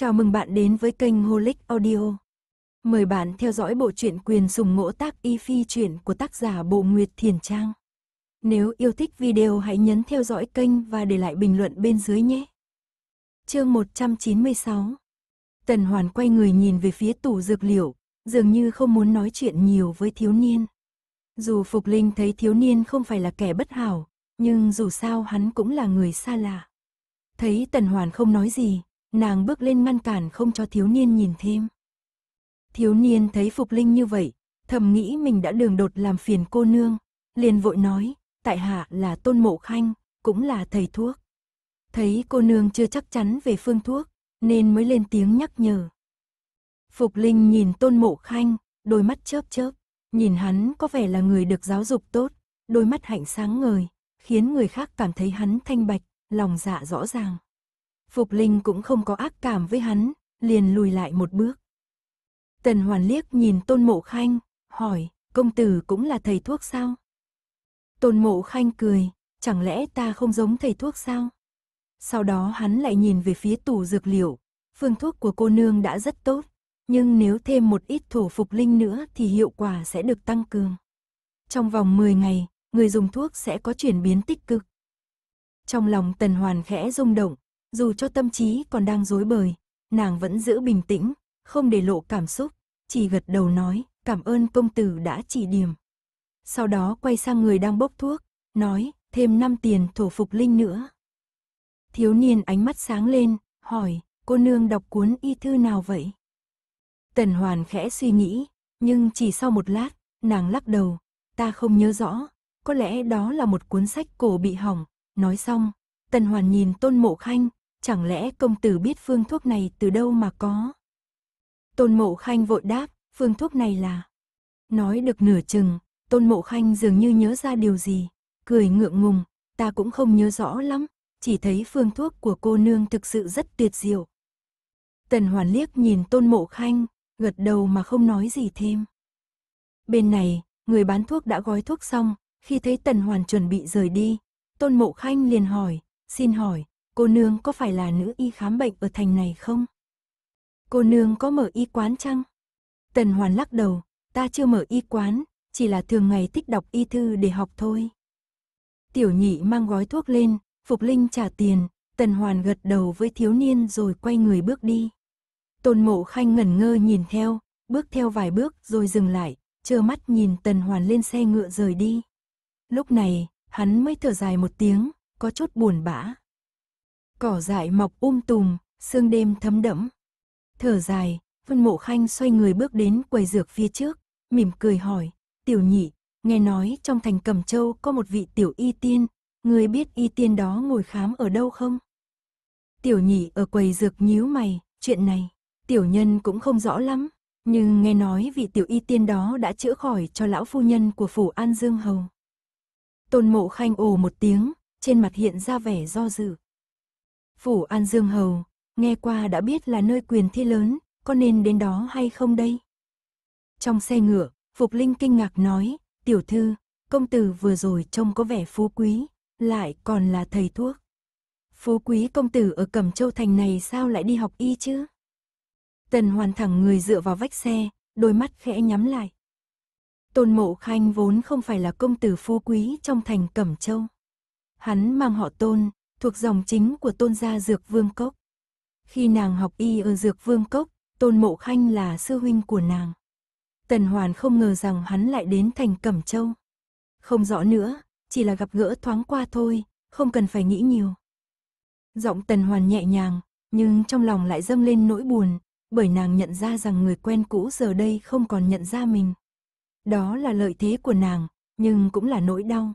Chào mừng bạn đến với kênh Holic Audio. Mời bạn theo dõi bộ truyện quyền sùng ngỗ tác y phi truyện của tác giả Bộ Nguyệt Thiền Trang. Nếu yêu thích video hãy nhấn theo dõi kênh và để lại bình luận bên dưới nhé. Chương 196 Tần Hoàn quay người nhìn về phía tủ dược liệu, dường như không muốn nói chuyện nhiều với thiếu niên. Dù Phục Linh thấy thiếu niên không phải là kẻ bất hảo, nhưng dù sao hắn cũng là người xa lạ. Thấy Tần Hoàn không nói gì, Nàng bước lên ngăn cản không cho thiếu niên nhìn thêm. Thiếu niên thấy Phục Linh như vậy, thầm nghĩ mình đã đường đột làm phiền cô nương, liền vội nói, tại hạ là tôn mộ khanh, cũng là thầy thuốc. Thấy cô nương chưa chắc chắn về phương thuốc, nên mới lên tiếng nhắc nhở. Phục Linh nhìn tôn mộ khanh, đôi mắt chớp chớp, nhìn hắn có vẻ là người được giáo dục tốt, đôi mắt hạnh sáng ngời, khiến người khác cảm thấy hắn thanh bạch, lòng dạ rõ ràng. Phục Linh cũng không có ác cảm với hắn, liền lùi lại một bước. Tần Hoàn liếc nhìn Tôn Mộ Khanh, hỏi, công tử cũng là thầy thuốc sao? Tôn Mộ Khanh cười, chẳng lẽ ta không giống thầy thuốc sao? Sau đó hắn lại nhìn về phía tủ dược liệu, phương thuốc của cô nương đã rất tốt, nhưng nếu thêm một ít thổ phục linh nữa thì hiệu quả sẽ được tăng cường. Trong vòng 10 ngày, người dùng thuốc sẽ có chuyển biến tích cực. Trong lòng Tần Hoàn khẽ rung động, dù cho tâm trí còn đang rối bời, nàng vẫn giữ bình tĩnh, không để lộ cảm xúc, chỉ gật đầu nói, cảm ơn công tử đã chỉ điểm. Sau đó quay sang người đang bốc thuốc, nói, thêm 5 tiền thổ phục linh nữa. Thiếu niên ánh mắt sáng lên, hỏi, cô nương đọc cuốn y thư nào vậy? Tần Hoàn khẽ suy nghĩ, nhưng chỉ sau một lát, nàng lắc đầu, ta không nhớ rõ, có lẽ đó là một cuốn sách cổ bị hỏng. Nói xong, Tần Hoàn nhìn Tôn Mộ Khanh, chẳng lẽ công tử biết phương thuốc này từ đâu mà có? Tôn Mộ Khanh vội đáp, phương thuốc này là... Nói được nửa chừng, Tôn Mộ Khanh dường như nhớ ra điều gì, cười ngượng ngùng, ta cũng không nhớ rõ lắm, chỉ thấy phương thuốc của cô nương thực sự rất tuyệt diệu. Tần Hoàn liếc nhìn Tôn Mộ Khanh, gật đầu mà không nói gì thêm. Bên này, người bán thuốc đã gói thuốc xong, khi thấy Tần Hoàn chuẩn bị rời đi, Tôn Mộ Khanh liền hỏi, xin hỏi, cô nương có phải là nữ y khám bệnh ở thành này không? Cô nương có mở y quán chăng? Tần Hoàn lắc đầu, ta chưa mở y quán, chỉ là thường ngày thích đọc y thư để học thôi. Tiểu nhị mang gói thuốc lên, Phục Linh trả tiền, Tần Hoàn gật đầu với thiếu niên rồi quay người bước đi. Tôn Mộ Khanh ngẩn ngơ nhìn theo, bước theo vài bước rồi dừng lại, trơ mắt nhìn Tần Hoàn lên xe ngựa rời đi. Lúc này, hắn mới thở dài một tiếng, có chút buồn bã. Cỏ dại mọc um tùm, sương đêm thấm đẫm. Thở dài, Vân Mộ Khanh xoay người bước đến quầy dược phía trước, mỉm cười hỏi, tiểu nhị, nghe nói trong thành Cẩm Châu có một vị tiểu y tiên, người biết y tiên đó ngồi khám ở đâu không? Tiểu nhị ở quầy dược nhíu mày, chuyện này, tiểu nhân cũng không rõ lắm, nhưng nghe nói vị tiểu y tiên đó đã chữa khỏi cho lão phu nhân của phủ An Dương Hầu. Tôn mộ khanh ồ một tiếng, trên mặt hiện ra vẻ do dự. Phủ An Dương Hầu, nghe qua đã biết là nơi quyền thi lớn, có nên đến đó hay không đây? Trong xe ngựa, Phục Linh kinh ngạc nói, tiểu thư, công tử vừa rồi trông có vẻ phú quý, lại còn là thầy thuốc. Phú quý công tử ở Cẩm Châu Thành này sao lại đi học y chứ? Tần hoàn thẳng người dựa vào vách xe, đôi mắt khẽ nhắm lại. Tôn Mộ Khanh vốn không phải là công tử phú quý trong thành Cẩm Châu. Hắn mang họ Tôn, thuộc dòng chính của tôn gia Dược Vương Cốc. Khi nàng học y ở Dược Vương Cốc, Tôn Mộ Khanh là sư huynh của nàng. Tần Hoàn không ngờ rằng hắn lại đến thành Cẩm Châu. Không rõ nữa, chỉ là gặp gỡ thoáng qua thôi, không cần phải nghĩ nhiều. Giọng Tần Hoàn nhẹ nhàng, nhưng trong lòng lại dâng lên nỗi buồn, bởi nàng nhận ra rằng người quen cũ giờ đây không còn nhận ra mình. Đó là lợi thế của nàng, nhưng cũng là nỗi đau.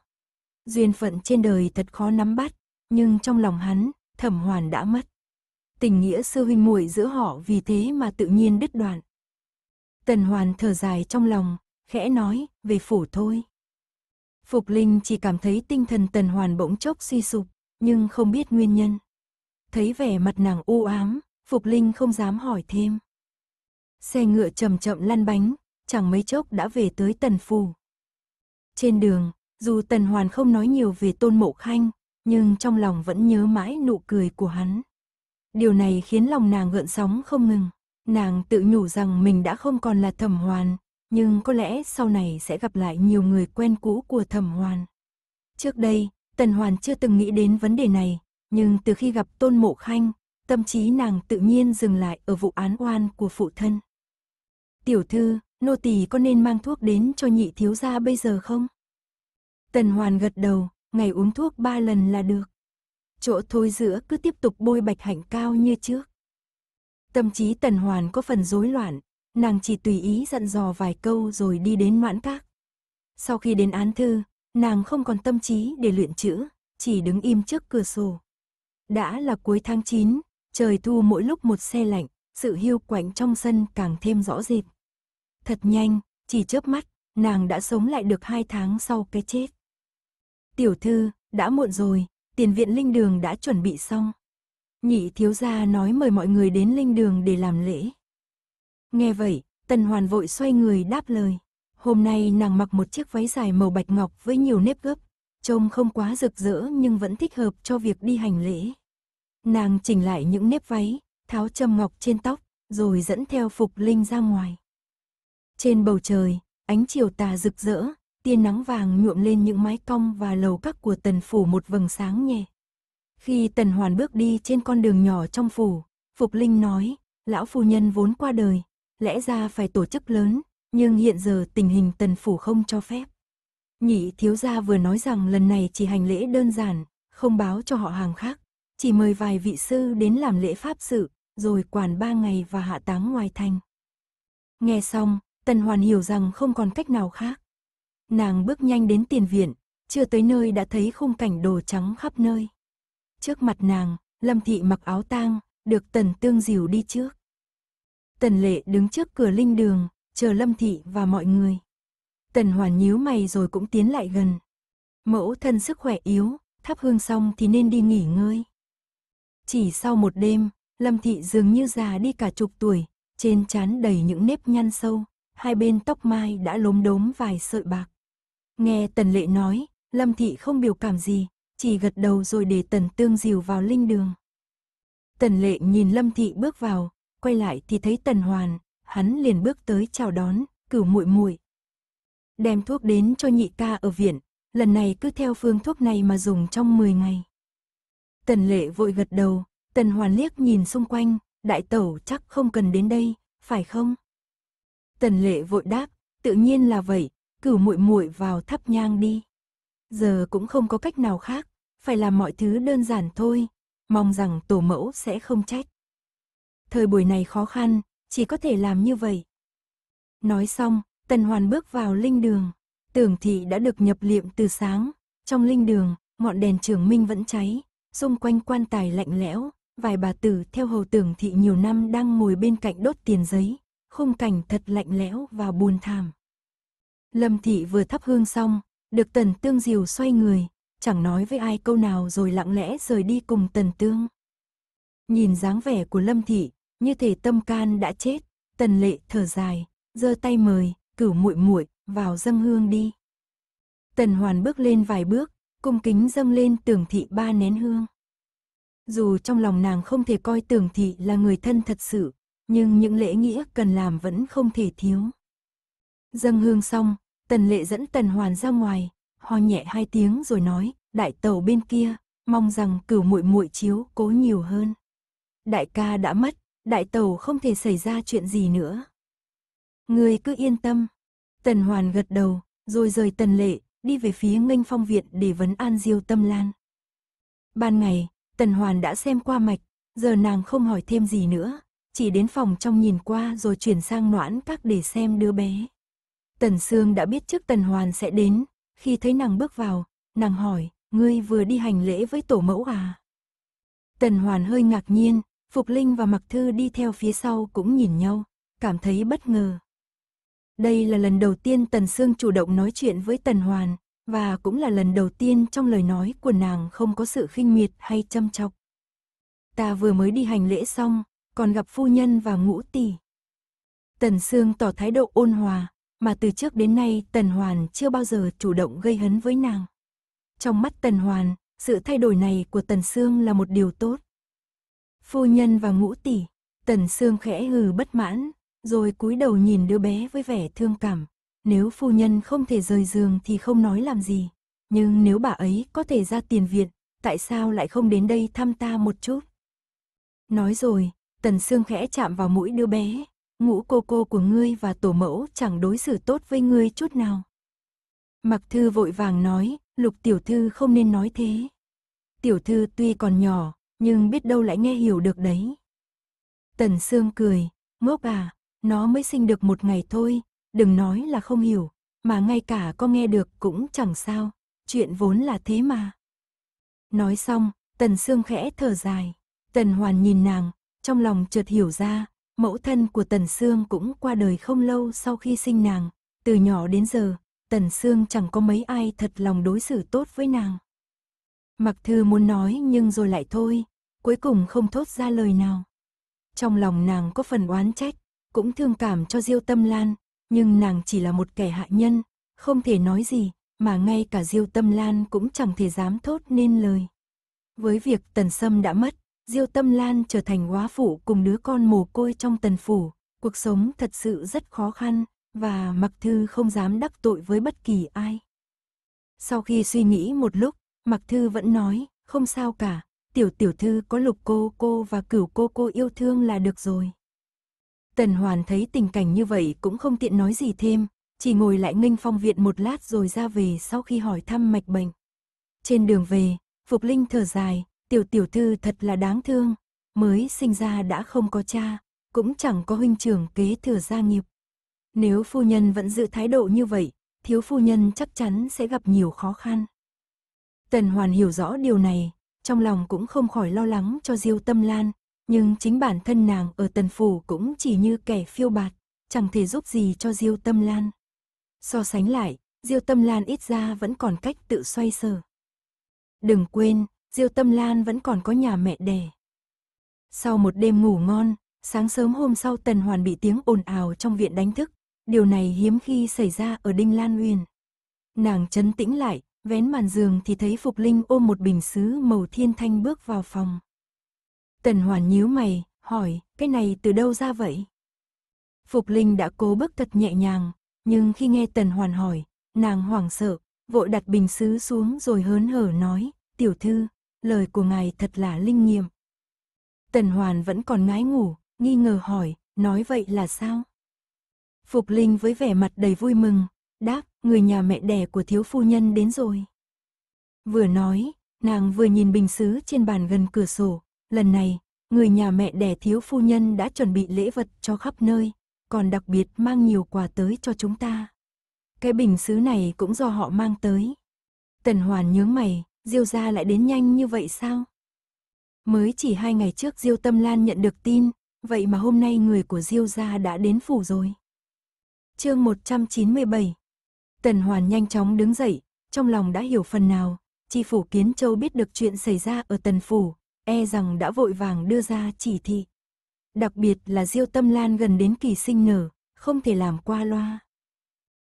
Duyên phận trên đời thật khó nắm bắt, nhưng trong lòng hắn, thẩm hoàn đã mất. Tình nghĩa sư huynh muội giữa họ vì thế mà tự nhiên đứt đoạn. Tần hoàn thở dài trong lòng, khẽ nói, về phủ thôi. Phục Linh chỉ cảm thấy tinh thần tần hoàn bỗng chốc suy sụp, nhưng không biết nguyên nhân. Thấy vẻ mặt nàng u ám, Phục Linh không dám hỏi thêm. Xe ngựa chậm chậm lăn bánh, chẳng mấy chốc đã về tới tần phủ. Trên đường, dù tần hoàn không nói nhiều về tôn mộ khanh, nhưng trong lòng vẫn nhớ mãi nụ cười của hắn. Điều này khiến lòng nàng gợn sóng không ngừng. Nàng tự nhủ rằng mình đã không còn là thẩm hoàn, nhưng có lẽ sau này sẽ gặp lại nhiều người quen cũ của thẩm hoàn. Trước đây, Tần Hoàn chưa từng nghĩ đến vấn đề này, nhưng từ khi gặp Tôn Mộ Khanh, tâm trí nàng tự nhiên dừng lại ở vụ án oan của phụ thân. Tiểu thư, nô tỳ có nên mang thuốc đến cho nhị thiếu gia bây giờ không? Tần Hoàn gật đầu, ngày uống thuốc 3 lần là được. Chỗ thối giữa cứ tiếp tục bôi bạch hạnh cao như trước. Tâm trí tần hoàn có phần rối loạn, nàng chỉ tùy ý dặn dò vài câu rồi đi đến noãn các. Sau khi đến án thư, nàng không còn tâm trí để luyện chữ, chỉ đứng im trước cửa sổ. Đã là cuối tháng 9, trời thu mỗi lúc một xe lạnh, sự hiu quạnh trong sân càng thêm rõ rệt. Thật nhanh, chỉ chớp mắt, nàng đã sống lại được hai tháng sau cái chết. Tiểu thư, đã muộn rồi, tiền viện linh đường đã chuẩn bị xong. Nhị thiếu gia nói mời mọi người đến linh đường để làm lễ. Nghe vậy, Tần Hoàn vội xoay người đáp lời. Hôm nay nàng mặc một chiếc váy dài màu bạch ngọc với nhiều nếp gấp, trông không quá rực rỡ nhưng vẫn thích hợp cho việc đi hành lễ. Nàng chỉnh lại những nếp váy, tháo châm ngọc trên tóc, rồi dẫn theo Phục Linh ra ngoài. Trên bầu trời, ánh chiều tà rực rỡ, tia nắng vàng nhuộm lên những mái cong và lầu các của tần phủ một vầng sáng nhẹ. Khi tần hoàn bước đi trên con đường nhỏ trong phủ, Phục Linh nói, lão phu nhân vốn qua đời, lẽ ra phải tổ chức lớn, nhưng hiện giờ tình hình tần phủ không cho phép. Nhị thiếu gia vừa nói rằng lần này chỉ hành lễ đơn giản, không báo cho họ hàng khác, chỉ mời vài vị sư đến làm lễ pháp sự, rồi quản ba ngày và hạ táng ngoài thành. Nghe xong, Tần Hoàn hiểu rằng không còn cách nào khác. Nàng bước nhanh đến tiền viện, chưa tới nơi đã thấy khung cảnh đồ trắng khắp nơi. Trước mặt nàng, Lâm Thị mặc áo tang, được Tần Tương dìu đi trước. Tần Lệ đứng trước cửa linh đường, chờ Lâm Thị và mọi người. Tần Hoàn nhíu mày rồi cũng tiến lại gần. Mẫu thân sức khỏe yếu, thắp hương xong thì nên đi nghỉ ngơi. Chỉ sau một đêm, Lâm Thị dường như già đi cả chục tuổi, trên trán đầy những nếp nhăn sâu, hai bên tóc mai đã lốm đốm vài sợi bạc. Nghe Tần Lệ nói, Lâm Thị không biểu cảm gì, chỉ gật đầu rồi để Tần Tương dìu vào linh đường. Tần Lệ nhìn Lâm Thị bước vào, quay lại thì thấy Tần Hoàn, hắn liền bước tới chào đón, cửu muội muội. Đem thuốc đến cho nhị ca ở viện, lần này cứ theo phương thuốc này mà dùng trong 10 ngày. Tần Lệ vội gật đầu, Tần Hoàn liếc nhìn xung quanh, đại tẩu chắc không cần đến đây, phải không? Tần Lệ vội đáp, tự nhiên là vậy, cửu muội muội vào thắp nhang đi. Giờ cũng không có cách nào khác, phải làm mọi thứ đơn giản thôi, mong rằng tổ mẫu sẽ không trách. Thời buổi này khó khăn, chỉ có thể làm như vậy. Nói xong, Tần Hoàn bước vào linh đường, tưởng thị đã được nhập liệm từ sáng, trong linh đường, ngọn đèn trường minh vẫn cháy, xung quanh quan tài lạnh lẽo, vài bà tử theo hầu tưởng thị nhiều năm đang ngồi bên cạnh đốt tiền giấy, khung cảnh thật lạnh lẽo và buồn thảm. Lâm Thị vừa thắp hương xong, được Tần Tương dìu xoay người, chẳng nói với ai câu nào rồi lặng lẽ rời đi cùng Tần Tương. Nhìn dáng vẻ của Lâm Thị, như thể tâm can đã chết, Tần Lệ thở dài, giơ tay mời, cửu muội muội vào dâng hương đi. Tần Hoàn bước lên vài bước, cung kính dâng lên tưởng thị ba nén hương. Dù trong lòng nàng không thể coi tưởng thị là người thân thật sự, nhưng những lễ nghĩa cần làm vẫn không thể thiếu. Dâng hương xong, Tần lệ dẫn tần hoàn ra ngoài, ho nhẹ hai tiếng rồi nói, đại tàu bên kia, mong rằng cửu muội muội chiếu cố nhiều hơn. Đại ca đã mất, đại tàu không thể xảy ra chuyện gì nữa. Người cứ yên tâm. Tần hoàn gật đầu, rồi rời tần lệ, đi về phía nghênh phong viện để vấn an diêu tâm lan. Ban ngày, tần hoàn đã xem qua mạch, giờ nàng không hỏi thêm gì nữa, chỉ đến phòng trong nhìn qua rồi chuyển sang noãn các để xem đứa bé. Tần Sương đã biết trước Tần Hoàn sẽ đến, khi thấy nàng bước vào, nàng hỏi, ngươi vừa đi hành lễ với tổ mẫu à? Tần Hoàn hơi ngạc nhiên, Phục Linh và Mặc Thư đi theo phía sau cũng nhìn nhau, cảm thấy bất ngờ. Đây là lần đầu tiên Tần Sương chủ động nói chuyện với Tần Hoàn, và cũng là lần đầu tiên trong lời nói của nàng không có sự khinh miệt hay châm chọc. Ta vừa mới đi hành lễ xong, còn gặp phu nhân và ngũ tỷ. Tần Sương tỏ thái độ ôn hòa, mà từ trước đến nay Tần Hoàn chưa bao giờ chủ động gây hấn với nàng. Trong mắt Tần Hoàn, sự thay đổi này của Tần Sương là một điều tốt. Phu nhân và ngũ tỷ, Tần Sương khẽ hừ bất mãn, rồi cúi đầu nhìn đứa bé với vẻ thương cảm. Nếu phu nhân không thể rời giường thì không nói làm gì, nhưng nếu bà ấy có thể ra tiền viện, tại sao lại không đến đây thăm ta một chút? Nói rồi, Tần Sương khẽ chạm vào mũi đứa bé, ngũ cô cô của ngươi và tổ mẫu chẳng đối xử tốt với ngươi chút nào. Mặc thư vội vàng nói, lục tiểu thư không nên nói thế. Tiểu thư tuy còn nhỏ, nhưng biết đâu lại nghe hiểu được đấy. Tần Sương cười, ngốc à, nó mới sinh được một ngày thôi, đừng nói là không hiểu, mà ngay cả có nghe được cũng chẳng sao, chuyện vốn là thế mà. Nói xong, Tần Sương khẽ thở dài, Tần Hoàn nhìn nàng, trong lòng chợt hiểu ra, Mẫu thân của Tần Sương cũng qua đời không lâu sau khi sinh nàng, từ nhỏ đến giờ, Tần Sương chẳng có mấy ai thật lòng đối xử tốt với nàng. Mặc thư muốn nói nhưng rồi lại thôi, cuối cùng không thốt ra lời nào. Trong lòng nàng có phần oán trách, cũng thương cảm cho Diêu Tâm Lan, nhưng nàng chỉ là một kẻ hạ nhân, không thể nói gì, mà ngay cả Diêu Tâm Lan cũng chẳng thể dám thốt nên lời. Với việc Tần Sâm đã mất, Diêu Tâm Lan trở thành quá phụ cùng đứa con mồ côi trong tần phủ, cuộc sống thật sự rất khó khăn, và Mặc Thư không dám đắc tội với bất kỳ ai. Sau khi suy nghĩ một lúc, Mặc Thư vẫn nói, không sao cả, tiểu tiểu thư có lục cô cô và cửu cô cô yêu thương là được rồi. Tần Hoàn thấy tình cảnh như vậy cũng không tiện nói gì thêm, chỉ ngồi lại nghênh phong viện một lát rồi ra về sau khi hỏi thăm mạch bệnh. Trên đường về, Phục Linh thở dài, tiểu tiểu thư thật là đáng thương, mới sinh ra đã không có cha, cũng chẳng có huynh trưởng kế thừa gia nghiệp. Nếu phu nhân vẫn giữ thái độ như vậy, thiếu phu nhân chắc chắn sẽ gặp nhiều khó khăn. Tần Hoàn hiểu rõ điều này, trong lòng cũng không khỏi lo lắng cho Diêu Tâm Lan, nhưng chính bản thân nàng ở Tần Phủ cũng chỉ như kẻ phiêu bạt, chẳng thể giúp gì cho Diêu Tâm Lan. So sánh lại, Diêu Tâm Lan ít ra vẫn còn cách tự xoay sở. Đừng quên, Diêu Tâm Lan vẫn còn có nhà mẹ đẻ. Sau một đêm ngủ ngon, sáng sớm hôm sau Tần Hoàn bị tiếng ồn ào trong viện đánh thức. Điều này hiếm khi xảy ra ở Đinh Lan Uyên. Nàng chấn tĩnh lại, vén màn giường thì thấy Phục Linh ôm một bình sứ màu thiên thanh bước vào phòng. Tần Hoàn nhíu mày, hỏi, cái này từ đâu ra vậy? Phục Linh đã cố bước thật nhẹ nhàng, nhưng khi nghe Tần Hoàn hỏi, nàng hoảng sợ, vội đặt bình sứ xuống rồi hớn hở nói, tiểu thư, lời của ngài thật là linh nghiệm. Tần Hoàn vẫn còn ngái ngủ, nghi ngờ hỏi, nói vậy là sao? Phục Linh với vẻ mặt đầy vui mừng, đáp, người nhà mẹ đẻ của thiếu phu nhân đến rồi. Vừa nói, nàng vừa nhìn bình xứ trên bàn gần cửa sổ, lần này, người nhà mẹ đẻ thiếu phu nhân đã chuẩn bị lễ vật cho khắp nơi, còn đặc biệt mang nhiều quà tới cho chúng ta. Cái bình xứ này cũng do họ mang tới. Tần Hoàn nhướng mày, Diêu gia lại đến nhanh như vậy sao? Mới chỉ hai ngày trước Diêu Tâm Lan nhận được tin, vậy mà hôm nay người của Diêu gia đã đến phủ rồi. Chương 197. Tần Hoàn nhanh chóng đứng dậy, trong lòng đã hiểu phần nào, chi phủ Kiến Châu biết được chuyện xảy ra ở Tần phủ, e rằng đã vội vàng đưa ra chỉ thị. Đặc biệt là Diêu Tâm Lan gần đến kỳ sinh nở, không thể làm qua loa.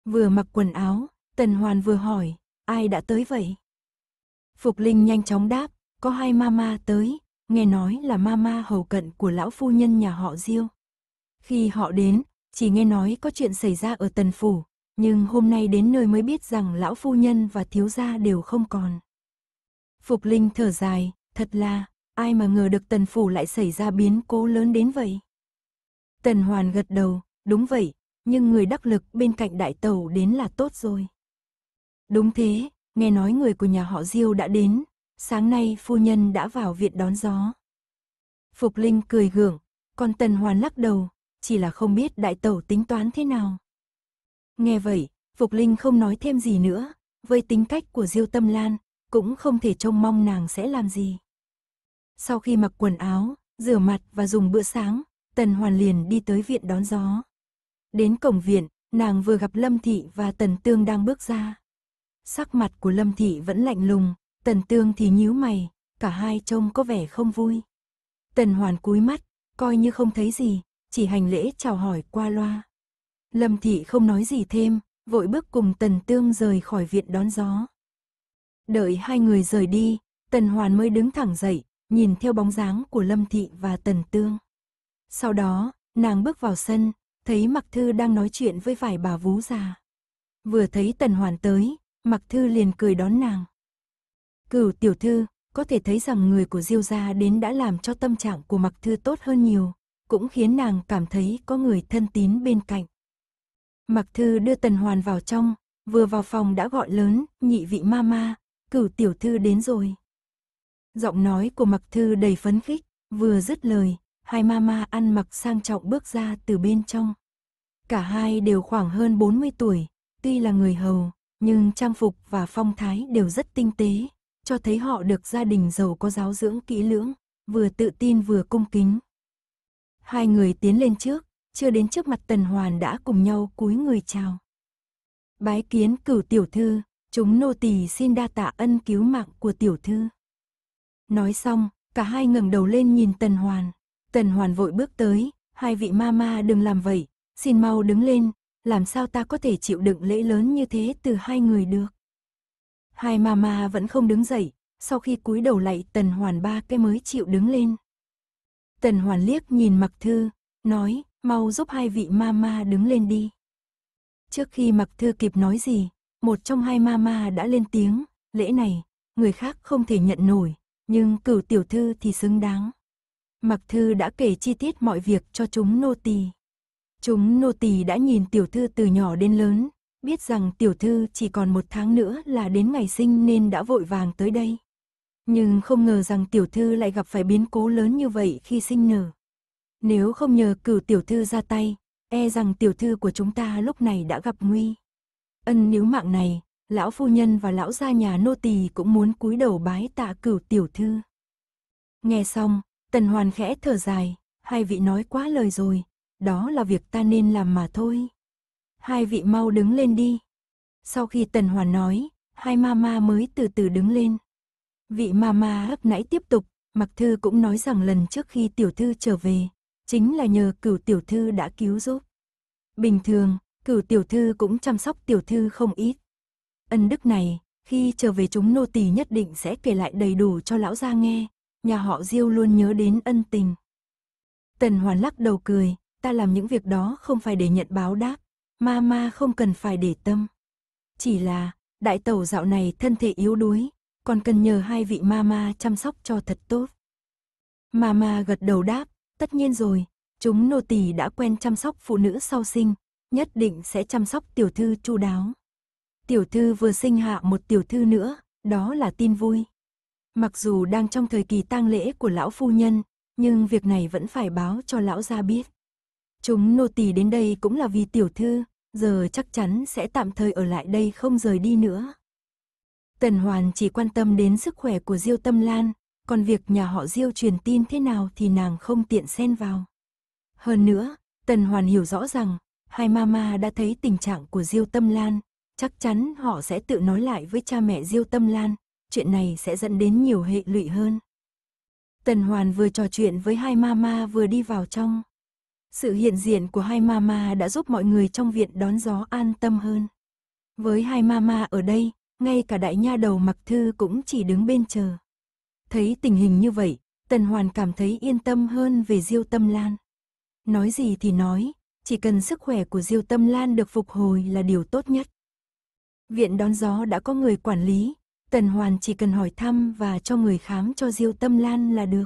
Vừa mặc quần áo, Tần Hoàn vừa hỏi, ai đã tới vậy? Phục Linh nhanh chóng đáp, có hai mama tới, nghe nói là mama hầu cận của lão phu nhân nhà họ Diêu. Khi họ đến, chỉ nghe nói có chuyện xảy ra ở tần phủ, nhưng hôm nay đến nơi mới biết rằng lão phu nhân và thiếu gia đều không còn. Phục Linh thở dài, thật là, ai mà ngờ được tần phủ lại xảy ra biến cố lớn đến vậy. Tần Hoàn gật đầu, đúng vậy, nhưng người đắc lực bên cạnh đại tàu đến là tốt rồi. Đúng thế, nghe nói người của nhà họ Diêu đã đến, sáng nay phu nhân đã vào viện đón gió. Phục Linh cười gượng, con Tần Hoàn lắc đầu, chỉ là không biết đại tẩu tính toán thế nào. Nghe vậy, Phục Linh không nói thêm gì nữa, với tính cách của Diêu Tâm Lan, cũng không thể trông mong nàng sẽ làm gì. Sau khi mặc quần áo, rửa mặt và dùng bữa sáng, Tần Hoàn liền đi tới viện đón gió. Đến cổng viện, nàng vừa gặp Lâm Thị và Tần Tương đang bước ra sắc mặt của Lâm Thị vẫn lạnh lùng, Tần Tương thì nhíu mày, cả hai trông có vẻ không vui. Tần Hoàn cúi mắt, coi như không thấy gì, chỉ hành lễ chào hỏi qua loa. Lâm Thị không nói gì thêm, vội bước cùng Tần Tương rời khỏi viện đón gió. Đợi hai người rời đi, Tần Hoàn mới đứng thẳng dậy, nhìn theo bóng dáng của Lâm Thị và Tần Tương. Sau đó, nàng bước vào sân, thấy Mặc Thư đang nói chuyện với vài bà vú già. Vừa thấy Tần Hoàn tới, Mặc Thư liền cười đón nàng. Cửu tiểu thư, có thể thấy rằng người của Diêu gia đến đã làm cho tâm trạng của Mặc Thư tốt hơn nhiều, cũng khiến nàng cảm thấy có người thân tín bên cạnh. Mặc Thư đưa Tần Hoàn vào trong, vừa vào phòng đã gọi lớn, nhị vị mama, cửu tiểu thư đến rồi. Giọng nói của Mặc Thư đầy phấn khích, vừa dứt lời, hai mama ăn mặc sang trọng bước ra từ bên trong. Cả hai đều khoảng hơn 40 tuổi, tuy là người hầu, nhưng trang phục và phong thái đều rất tinh tế, cho thấy họ được gia đình giàu có giáo dưỡng kỹ lưỡng, vừa tự tin vừa cung kính. Hai người tiến lên trước, chưa đến trước mặt Tần Hoàn đã cùng nhau cúi người chào. Bái kiến cửu tiểu thư, chúng nô tỳ xin đa tạ ân cứu mạng của tiểu thư. Nói xong, cả hai ngẩng đầu lên nhìn Tần Hoàn. Tần Hoàn vội bước tới, hai vị ma ma đừng làm vậy, xin mau đứng lên, làm sao ta có thể chịu đựng lễ lớn như thế từ hai người được. Hai mama vẫn không đứng dậy, sau khi cúi đầu lại tần hoàn ba cái mới chịu đứng lên. Tần hoàn liếc nhìn mặc thư, nói, mau giúp hai vị mama đứng lên đi. Trước khi mặc thư kịp nói gì, một trong hai mama đã lên tiếng, lễ này, người khác không thể nhận nổi, nhưng cửu tiểu thư thì xứng đáng. Mặc thư đã kể chi tiết mọi việc cho chúng nô tỳ. Chúng nô tỳ đã nhìn tiểu thư từ nhỏ đến lớn, biết rằng tiểu thư chỉ còn một tháng nữa là đến ngày sinh nên đã vội vàng tới đây. Nhưng không ngờ rằng tiểu thư lại gặp phải biến cố lớn như vậy khi sinh nở. Nếu không nhờ cửu tiểu thư ra tay, e rằng tiểu thư của chúng ta lúc này đã gặp nguy. Ân nếu mạng này, lão phu nhân và lão gia nhà nô tỳ cũng muốn cúi đầu bái tạ cửu tiểu thư. Nghe xong, tần hoàn khẽ thở dài, hai vị nói quá lời rồi, đó là việc ta nên làm mà thôi. Hai vị mau đứng lên đi. Sau khi Tần Hoàn nói, hai mama mới từ từ đứng lên. Vị mama hấp nãy tiếp tục, Mặc Thư cũng nói rằng lần trước khi tiểu thư trở về, chính là nhờ cửu tiểu thư đã cứu giúp. Bình thường, cửu tiểu thư cũng chăm sóc tiểu thư không ít. Ân đức này, khi trở về chúng nô tỳ nhất định sẽ kể lại đầy đủ cho lão gia nghe, nhà họ Diêu luôn nhớ đến ân tình. Tần Hoàn lắc đầu cười, ta làm những việc đó không phải để nhận báo đáp, ma ma không cần phải để tâm. Chỉ là, đại tẩu dạo này thân thể yếu đuối, còn cần nhờ hai vị ma ma chăm sóc cho thật tốt. Ma ma gật đầu đáp, tất nhiên rồi, chúng nô tỳ đã quen chăm sóc phụ nữ sau sinh, nhất định sẽ chăm sóc tiểu thư chu đáo. Tiểu thư vừa sinh hạ một tiểu thư nữa, đó là tin vui. Mặc dù đang trong thời kỳ tang lễ của lão phu nhân, nhưng việc này vẫn phải báo cho lão gia biết. Chúng nô tỳ đến đây cũng là vì tiểu thư, giờ chắc chắn sẽ tạm thời ở lại đây không rời đi nữa. Tần Hoàn chỉ quan tâm đến sức khỏe của Diêu Tâm Lan, còn việc nhà họ Diêu truyền tin thế nào thì nàng không tiện xen vào. Hơn nữa, Tần Hoàn hiểu rõ rằng, hai mama đã thấy tình trạng của Diêu Tâm Lan, chắc chắn họ sẽ tự nói lại với cha mẹ Diêu Tâm Lan, chuyện này sẽ dẫn đến nhiều hệ lụy hơn. Tần Hoàn vừa trò chuyện với hai mama vừa đi vào trong. Sự hiện diện của hai mama đã giúp mọi người trong viện đón gió an tâm hơn. Với hai mama ở đây, ngay cả đại nha đầu mặc thư cũng chỉ đứng bên chờ. Thấy tình hình như vậy, Tần Hoàn cảm thấy yên tâm hơn về Diêu Tâm Lan. Nói gì thì nói, chỉ cần sức khỏe của Diêu Tâm Lan được phục hồi là điều tốt nhất. Viện đón gió đã có người quản lý, Tần Hoàn chỉ cần hỏi thăm và cho người khám cho Diêu Tâm Lan là được.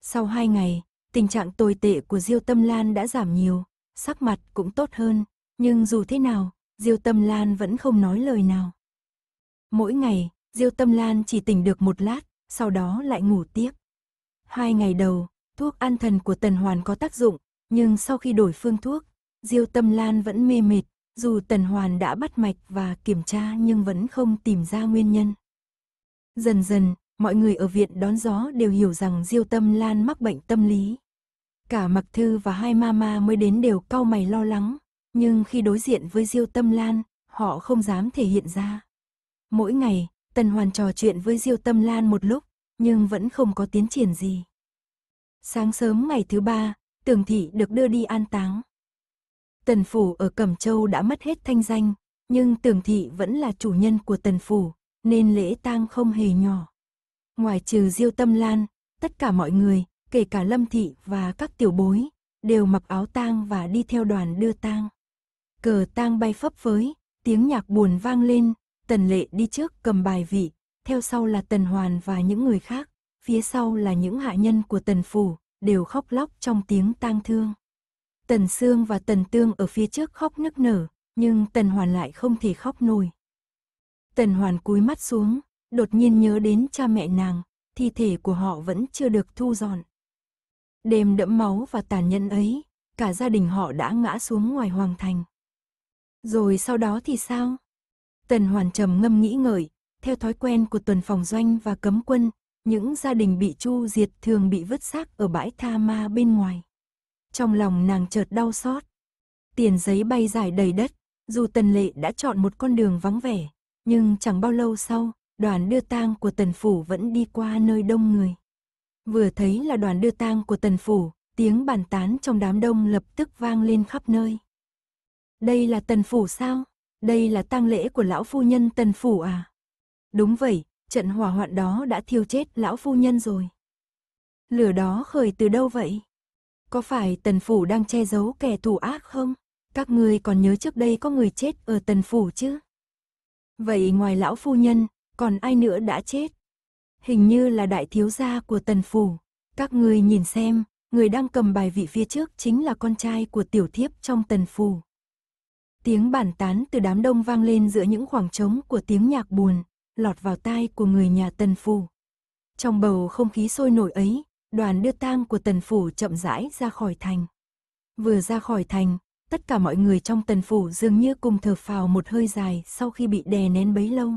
Sau hai ngày, Tình trạng tồi tệ của Diêu Tâm Lan đã giảm nhiều, sắc mặt cũng tốt hơn, nhưng dù thế nào, Diêu Tâm Lan vẫn không nói lời nào. Mỗi ngày, Diêu Tâm Lan chỉ tỉnh được một lát, sau đó lại ngủ tiếp. Hai ngày đầu, thuốc an thần của Tần Hoàn có tác dụng, nhưng sau khi đổi phương thuốc, Diêu Tâm Lan vẫn mê mệt, dù Tần Hoàn đã bắt mạch và kiểm tra nhưng vẫn không tìm ra nguyên nhân. Dần dần, mọi người ở viện đón gió đều hiểu rằng Diêu Tâm Lan mắc bệnh tâm lý. Cả Mặc Thư và hai mama mới đến đều cau mày lo lắng, nhưng khi đối diện với Diêu Tâm Lan, họ không dám thể hiện ra. Mỗi ngày, Tần Hoàn trò chuyện với Diêu Tâm Lan một lúc, nhưng vẫn không có tiến triển gì. Sáng sớm ngày thứ ba, tường Thị được đưa đi an táng. Tần Phủ ở Cẩm Châu đã mất hết thanh danh, nhưng tường Thị vẫn là chủ nhân của Tần Phủ, nên lễ tang không hề nhỏ. Ngoài trừ Diêu Tâm Lan, tất cả mọi người, kể cả Lâm Thị và các tiểu bối, đều mặc áo tang và đi theo đoàn đưa tang. Cờ tang bay phấp phới, tiếng nhạc buồn vang lên, Tần Lệ đi trước cầm bài vị, theo sau là Tần Hoàn và những người khác, phía sau là những hạ nhân của Tần Phủ, đều khóc lóc trong tiếng tang thương. Tần Sương và Tần Tương ở phía trước khóc nức nở, nhưng Tần Hoàn lại không thể khóc nổi. Tần Hoàn cúi mắt xuống, đột nhiên nhớ đến cha mẹ nàng, thi thể của họ vẫn chưa được thu dọn. Đêm đẫm máu và tàn nhẫn ấy, cả gia đình họ đã ngã xuống ngoài hoàng thành. Rồi sau đó thì sao? Tần Hoàn trầm ngâm nghĩ ngợi, theo thói quen của tuần phòng doanh và cấm quân, những gia đình bị chu diệt thường bị vứt xác ở bãi tha ma bên ngoài. Trong lòng nàng chợt đau xót. Tiền giấy bay dài đầy đất, dù Tần Lệ đã chọn một con đường vắng vẻ, nhưng chẳng bao lâu sau, đoàn đưa tang của tần phủ vẫn đi qua nơi đông người. Vừa thấy là đoàn đưa tang của tần phủ, tiếng bàn tán trong đám đông lập tức vang lên khắp nơi. Đây là tần phủ sao? Đây là tang lễ của lão phu nhân tần phủ à? Đúng vậy, trận hỏa hoạn đó đã thiêu chết lão phu nhân rồi. Lửa đó khởi từ đâu vậy? Có phải tần phủ đang che giấu kẻ thù ác không? Các ngươi còn nhớ trước đây có người chết ở tần phủ chứ? Vậy ngoài lão phu nhân, còn ai nữa đã chết? Hình như là đại thiếu gia của tần phủ. Các người nhìn xem, người đang cầm bài vị phía trước chính là con trai của tiểu thiếp trong tần phủ. Tiếng bản tán từ đám đông vang lên giữa những khoảng trống của tiếng nhạc buồn, lọt vào tai của người nhà tần phủ. Trong bầu không khí sôi nổi ấy, đoàn đưa tang của tần phủ chậm rãi ra khỏi thành. Vừa ra khỏi thành, tất cả mọi người trong tần phủ dường như cùng thở phào một hơi dài sau khi bị đè nén bấy lâu.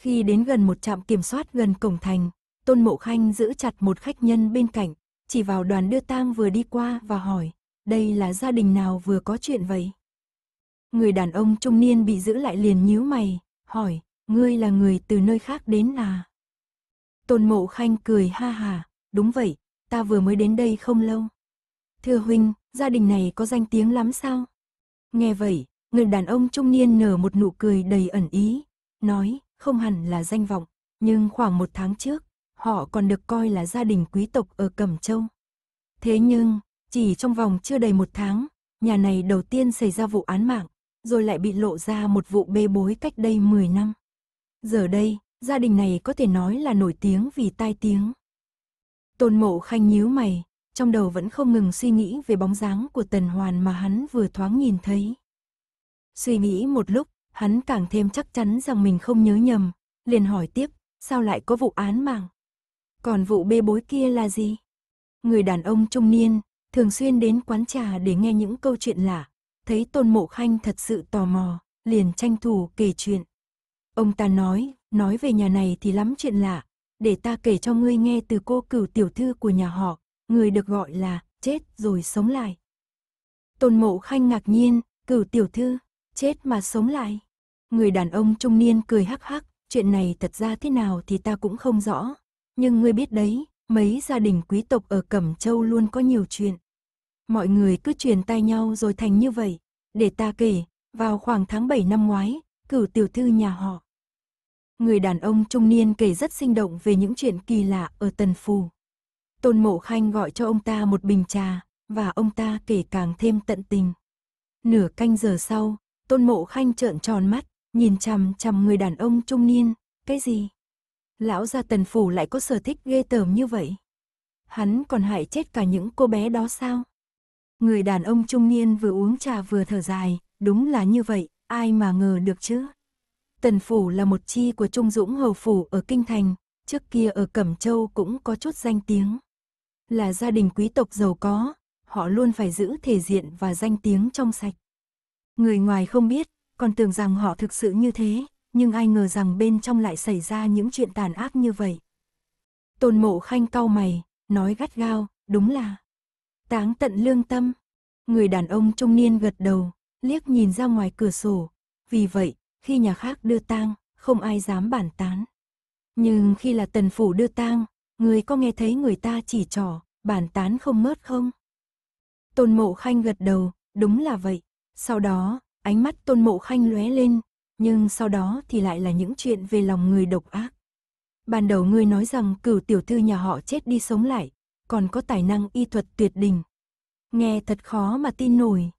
Khi đến gần một trạm kiểm soát gần cổng thành, Tôn Mộ Khanh giữ chặt một khách nhân bên cạnh, chỉ vào đoàn đưa tang vừa đi qua và hỏi, đây là gia đình nào vừa có chuyện vậy? Người đàn ông trung niên bị giữ lại liền nhíu mày, hỏi, ngươi là người từ nơi khác đến là? Tôn Mộ Khanh cười ha hà, đúng vậy, ta vừa mới đến đây không lâu. Thưa huynh, gia đình này có danh tiếng lắm sao? Nghe vậy, người đàn ông trung niên nở một nụ cười đầy ẩn ý, nói, không hẳn là danh vọng, nhưng khoảng một tháng trước, họ còn được coi là gia đình quý tộc ở Cẩm Châu. Thế nhưng, chỉ trong vòng chưa đầy một tháng, nhà này đầu tiên xảy ra vụ án mạng, rồi lại bị lộ ra một vụ bê bối cách đây 10 năm. Giờ đây, gia đình này có thể nói là nổi tiếng vì tai tiếng. Tôn mộ khanh nhíu mày, trong đầu vẫn không ngừng suy nghĩ về bóng dáng của tần hoàn mà hắn vừa thoáng nhìn thấy. Suy nghĩ một lúc, hắn càng thêm chắc chắn rằng mình không nhớ nhầm, liền hỏi tiếp, sao lại có vụ án mạng? Còn vụ bê bối kia là gì? Người đàn ông trung niên, thường xuyên đến quán trà để nghe những câu chuyện lạ, thấy Tôn Mộ Khanh thật sự tò mò, liền tranh thủ kể chuyện. Ông ta nói, nói về nhà này thì lắm chuyện lạ, để ta kể cho ngươi nghe từ cô cửu tiểu thư của nhà họ, người được gọi là chết rồi sống lại. Tôn Mộ Khanh ngạc nhiên, cửu tiểu thư, chết mà sống lại. Người đàn ông trung niên cười hắc hắc, chuyện này thật ra thế nào thì ta cũng không rõ. Nhưng ngươi biết đấy, mấy gia đình quý tộc ở Cẩm Châu luôn có nhiều chuyện. Mọi người cứ truyền tay nhau rồi thành như vậy. Để ta kể, vào khoảng tháng 7 năm ngoái, cửu tiểu thư nhà họ. Người đàn ông trung niên kể rất sinh động về những chuyện kỳ lạ ở Tần Phù. Tôn Mộ Khanh gọi cho ông ta một bình trà, và ông ta kể càng thêm tận tình. Nửa canh giờ sau, Tôn Mộ Khanh trợn tròn mắt, nhìn chằm chằm người đàn ông trung niên, cái gì? Lão gia tần phủ lại có sở thích ghê tởm như vậy. Hắn còn hại chết cả những cô bé đó sao? Người đàn ông trung niên vừa uống trà vừa thở dài, đúng là như vậy, ai mà ngờ được chứ? Tần phủ là một chi của Trung Dũng Hầu phủ ở Kinh Thành, trước kia ở Cẩm Châu cũng có chút danh tiếng. Là gia đình quý tộc giàu có, họ luôn phải giữ thể diện và danh tiếng trong sạch. Người ngoài không biết, còn tưởng rằng họ thực sự như thế, nhưng ai ngờ rằng bên trong lại xảy ra những chuyện tàn ác như vậy. Tôn mộ khanh cau mày, nói gắt gao, đúng là táng tận lương tâm. Người đàn ông trung niên gật đầu, liếc nhìn ra ngoài cửa sổ. Vì vậy, khi nhà khác đưa tang, không ai dám bản tán. Nhưng khi là tần phủ đưa tang, người có nghe thấy người ta chỉ trỏ, bản tán không mớt không? Tôn mộ khanh gật đầu, đúng là vậy. Sau đó, Ánh mắt tôn mộ khanh lóe lên, nhưng sau đó thì lại là những chuyện về lòng người độc ác. Ban đầu ngươi nói rằng cửu tiểu thư nhà họ chết đi sống lại, còn có tài năng y thuật tuyệt đỉnh. Nghe thật khó mà tin nổi.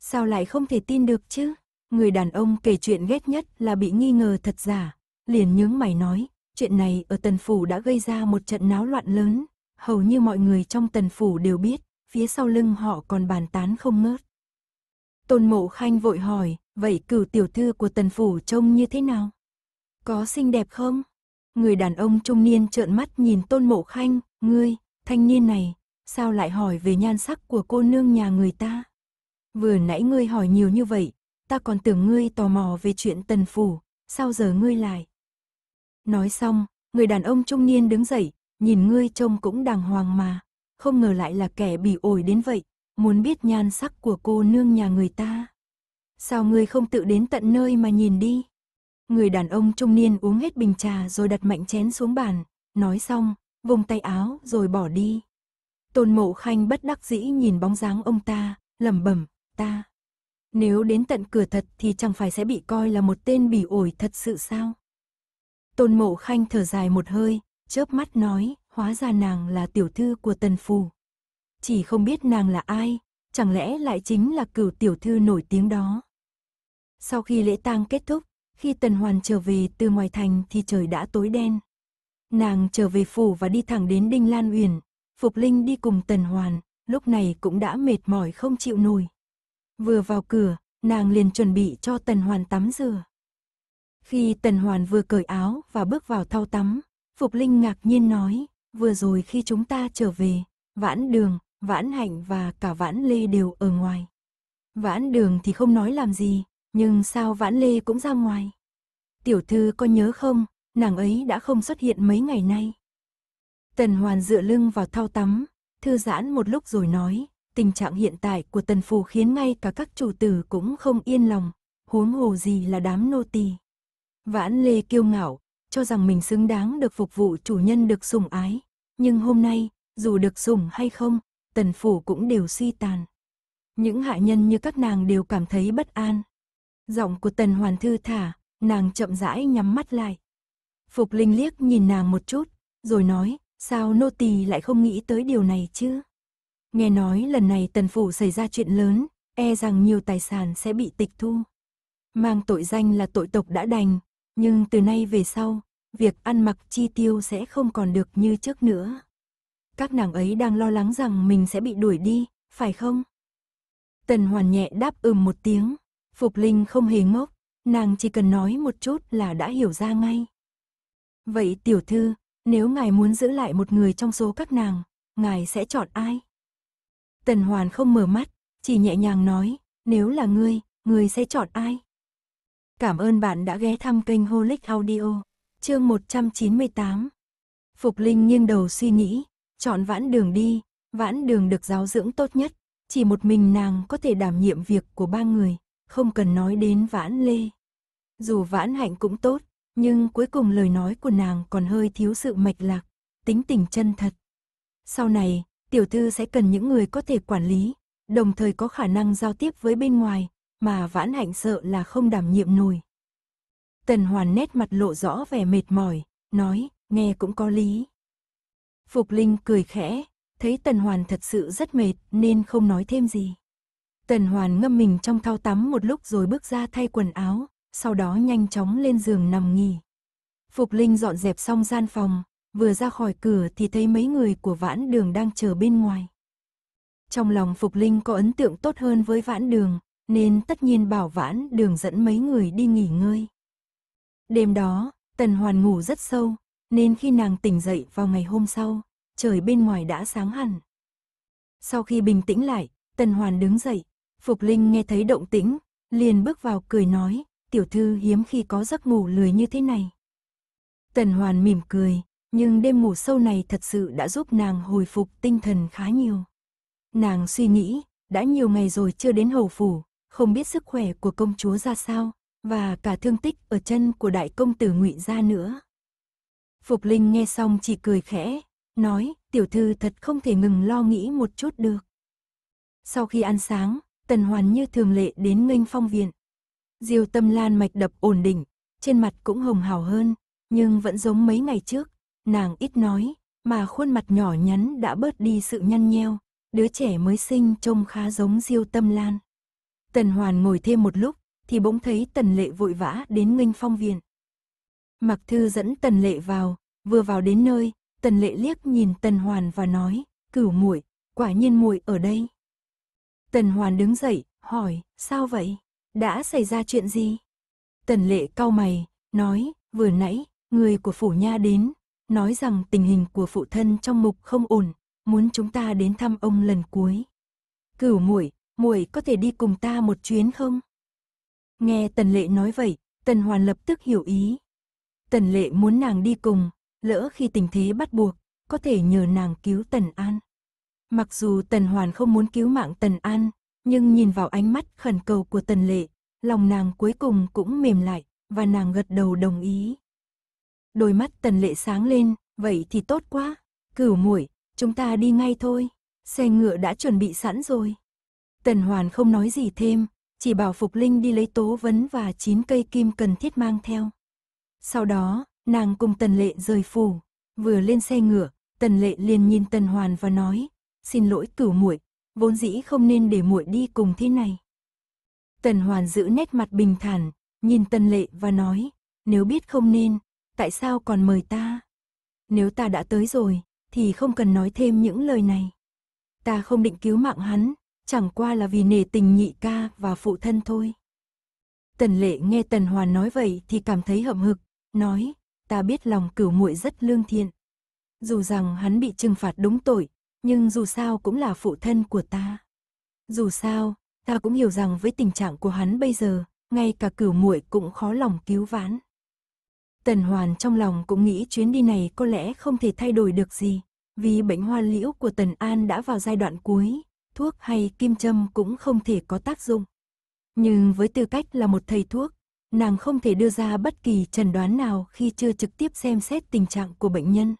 Sao lại không thể tin được chứ? Người đàn ông kể chuyện ghét nhất là bị nghi ngờ thật giả. Liền nhướng mày nói, chuyện này ở tần phủ đã gây ra một trận náo loạn lớn. Hầu như mọi người trong tần phủ đều biết, phía sau lưng họ còn bàn tán không ngớt. Tôn Mộ Khanh vội hỏi, vậy cửu tiểu thư của tần phủ trông như thế nào? Có xinh đẹp không? Người đàn ông trung niên trợn mắt nhìn Tôn Mộ Khanh, ngươi, thanh niên này, sao lại hỏi về nhan sắc của cô nương nhà người ta? Vừa nãy ngươi hỏi nhiều như vậy, ta còn tưởng ngươi tò mò về chuyện tần phủ, sao giờ ngươi lại? Nói xong, người đàn ông trung niên đứng dậy, nhìn ngươi trông cũng đàng hoàng mà, không ngờ lại là kẻ bị ổi đến vậy muốn biết nhan sắc của cô nương nhà người ta. Sao ngươi không tự đến tận nơi mà nhìn đi? Người đàn ông trung niên uống hết bình trà rồi đặt mạnh chén xuống bàn, nói xong, vùng tay áo rồi bỏ đi. Tôn mộ khanh bất đắc dĩ nhìn bóng dáng ông ta, lẩm bẩm, ta. Nếu đến tận cửa thật thì chẳng phải sẽ bị coi là một tên bỉ ổi thật sự sao? Tôn mộ khanh thở dài một hơi, chớp mắt nói, hóa ra nàng là tiểu thư của tần phù, chỉ không biết nàng là ai, chẳng lẽ lại chính là cửu tiểu thư nổi tiếng đó. Sau khi lễ tang kết thúc, khi Tần Hoàn trở về từ ngoài thành thì trời đã tối đen. Nàng trở về phủ và đi thẳng đến Đinh Lan Uyển, Phục Linh đi cùng Tần Hoàn, lúc này cũng đã mệt mỏi không chịu nổi. Vừa vào cửa, nàng liền chuẩn bị cho Tần Hoàn tắm rửa. Khi Tần Hoàn vừa cởi áo và bước vào thau tắm, Phục Linh ngạc nhiên nói, vừa rồi khi chúng ta trở về, vãn đường, Vãn Hạnh và cả Vãn Lê đều ở ngoài. Vãn Đường thì không nói làm gì, nhưng sao Vãn Lê cũng ra ngoài. Tiểu thư có nhớ không, nàng ấy đã không xuất hiện mấy ngày nay. Tần Hoàn dựa lưng vào thau tắm, thư giãn một lúc rồi nói, tình trạng hiện tại của tần phù khiến ngay cả các chủ tử cũng không yên lòng, huống hồ gì là đám nô tỳ. Vãn Lê kiêu ngạo, cho rằng mình xứng đáng được phục vụ chủ nhân được sủng ái, nhưng hôm nay, dù được sủng hay không, tần phủ cũng đều suy tàn. Những hạ nhân như các nàng đều cảm thấy bất an. Giọng của tần hoàn thư thả, nàng chậm rãi nhắm mắt lại. Phục linh liếc nhìn nàng một chút, rồi nói, sao nô tỳ lại không nghĩ tới điều này chứ? Nghe nói lần này tần phủ xảy ra chuyện lớn, e rằng nhiều tài sản sẽ bị tịch thu. Mang tội danh là tội tộc đã đành, nhưng từ nay về sau, việc ăn mặc chi tiêu sẽ không còn được như trước nữa. Các nàng ấy đang lo lắng rằng mình sẽ bị đuổi đi, phải không? Tần Hoàn nhẹ đáp ừm một tiếng. Phục Linh không hề ngốc, nàng chỉ cần nói một chút là đã hiểu ra ngay. Vậy tiểu thư, nếu ngài muốn giữ lại một người trong số các nàng, ngài sẽ chọn ai? Tần Hoàn không mở mắt, chỉ nhẹ nhàng nói, nếu là ngươi, ngươi sẽ chọn ai? Cảm ơn bạn đã ghé thăm kênh Holic Audio, chương 198. Phục Linh nghiêng đầu suy nghĩ, Chọn vãn đường đi, vãn đường được giáo dưỡng tốt nhất, chỉ một mình nàng có thể đảm nhiệm việc của ba người, không cần nói đến vãn lê. Dù vãn hạnh cũng tốt, nhưng cuối cùng lời nói của nàng còn hơi thiếu sự mạch lạc, tính tình chân thật. Sau này, tiểu thư sẽ cần những người có thể quản lý, đồng thời có khả năng giao tiếp với bên ngoài, mà vãn hạnh sợ là không đảm nhiệm nổi. Tần Hoàn nét mặt lộ rõ vẻ mệt mỏi, nói, nghe cũng có lý. Phục Linh cười khẽ, thấy Tần Hoàn thật sự rất mệt nên không nói thêm gì. Tần Hoàn ngâm mình trong thau tắm một lúc rồi bước ra thay quần áo, sau đó nhanh chóng lên giường nằm nghỉ. Phục Linh dọn dẹp xong gian phòng, vừa ra khỏi cửa thì thấy mấy người của vãn đường đang chờ bên ngoài. Trong lòng Phục Linh có ấn tượng tốt hơn với vãn đường, nên tất nhiên bảo vãn đường dẫn mấy người đi nghỉ ngơi. Đêm đó, Tần Hoàn ngủ rất sâu, nên khi nàng tỉnh dậy vào ngày hôm sau, trời bên ngoài đã sáng hẳn. Sau khi bình tĩnh lại, Tần Hoàn đứng dậy, Phục Linh nghe thấy động tĩnh, liền bước vào cười nói, tiểu thư hiếm khi có giấc ngủ lười như thế này. Tần Hoàn mỉm cười, nhưng đêm ngủ sâu này thật sự đã giúp nàng hồi phục tinh thần khá nhiều. Nàng suy nghĩ, đã nhiều ngày rồi chưa đến hầu phủ, không biết sức khỏe của công chúa ra sao, và cả thương tích ở chân của đại công tử ngụy gia nữa. Phục Linh nghe xong chỉ cười khẽ, nói, tiểu thư thật không thể ngừng lo nghĩ một chút được. Sau khi ăn sáng, Tần Hoàn như thường lệ đến nghênh phong viện. Diêu tâm lan mạch đập ổn định, trên mặt cũng hồng hào hơn, nhưng vẫn giống mấy ngày trước, nàng ít nói, mà khuôn mặt nhỏ nhắn đã bớt đi sự nhăn nheo, đứa trẻ mới sinh trông khá giống Diêu Tâm Lan. Tần Hoàn ngồi thêm một lúc, thì bỗng thấy Tần Lệ vội vã đến nghênh phong viện. Mặc Thư dẫn Tần Lệ vào, vừa vào đến nơi, Tần Lệ liếc nhìn Tần Hoàn và nói, cửu muội, quả nhiên muội ở đây. Tần Hoàn đứng dậy, hỏi, sao vậy? Đã xảy ra chuyện gì? Tần Lệ cau mày, nói, vừa nãy, người của phủ nha đến, nói rằng tình hình của phụ thân trong mục không ổn, muốn chúng ta đến thăm ông lần cuối. Cửu muội, muội có thể đi cùng ta một chuyến không? Nghe Tần Lệ nói vậy, Tần Hoàn lập tức hiểu ý, Tần lệ muốn nàng đi cùng, lỡ khi tình thế bắt buộc, có thể nhờ nàng cứu Tần An. Mặc dù Tần Hoàn không muốn cứu mạng Tần An, nhưng nhìn vào ánh mắt khẩn cầu của Tần Lệ, lòng nàng cuối cùng cũng mềm lại, và nàng gật đầu đồng ý. Đôi mắt Tần Lệ sáng lên, vậy thì tốt quá, cửu muội, chúng ta đi ngay thôi, xe ngựa đã chuẩn bị sẵn rồi. Tần Hoàn không nói gì thêm, chỉ bảo Phục Linh đi lấy tố vấn và chín cây kim cần thiết mang theo. Sau đó, nàng cùng Tần Lệ rời phủ, vừa lên xe ngựa, Tần Lệ liền nhìn Tần Hoàn và nói, "Xin lỗi cửu muội, vốn dĩ không nên để muội đi cùng thế này." Tần Hoàn giữ nét mặt bình thản, nhìn Tần Lệ và nói, "Nếu biết không nên, tại sao còn mời ta? Nếu ta đã tới rồi, thì không cần nói thêm những lời này. Ta không định cứu mạng hắn, chẳng qua là vì nể tình nhị ca và phụ thân thôi." Tần Lệ nghe Tần Hoàn nói vậy thì cảm thấy hậm hực, nói, ta biết lòng cửu muội rất lương thiện. Dù rằng hắn bị trừng phạt đúng tội, nhưng dù sao cũng là phụ thân của ta. Dù sao, ta cũng hiểu rằng với tình trạng của hắn bây giờ, ngay cả cửu muội cũng khó lòng cứu vãn. Tần Hoàn trong lòng cũng nghĩ chuyến đi này có lẽ không thể thay đổi được gì, vì bệnh hoa liễu của Tần An đã vào giai đoạn cuối, thuốc hay kim châm cũng không thể có tác dụng. Nhưng với tư cách là một thầy thuốc, nàng không thể đưa ra bất kỳ trần đoán nào khi chưa trực tiếp xem xét tình trạng của bệnh nhân.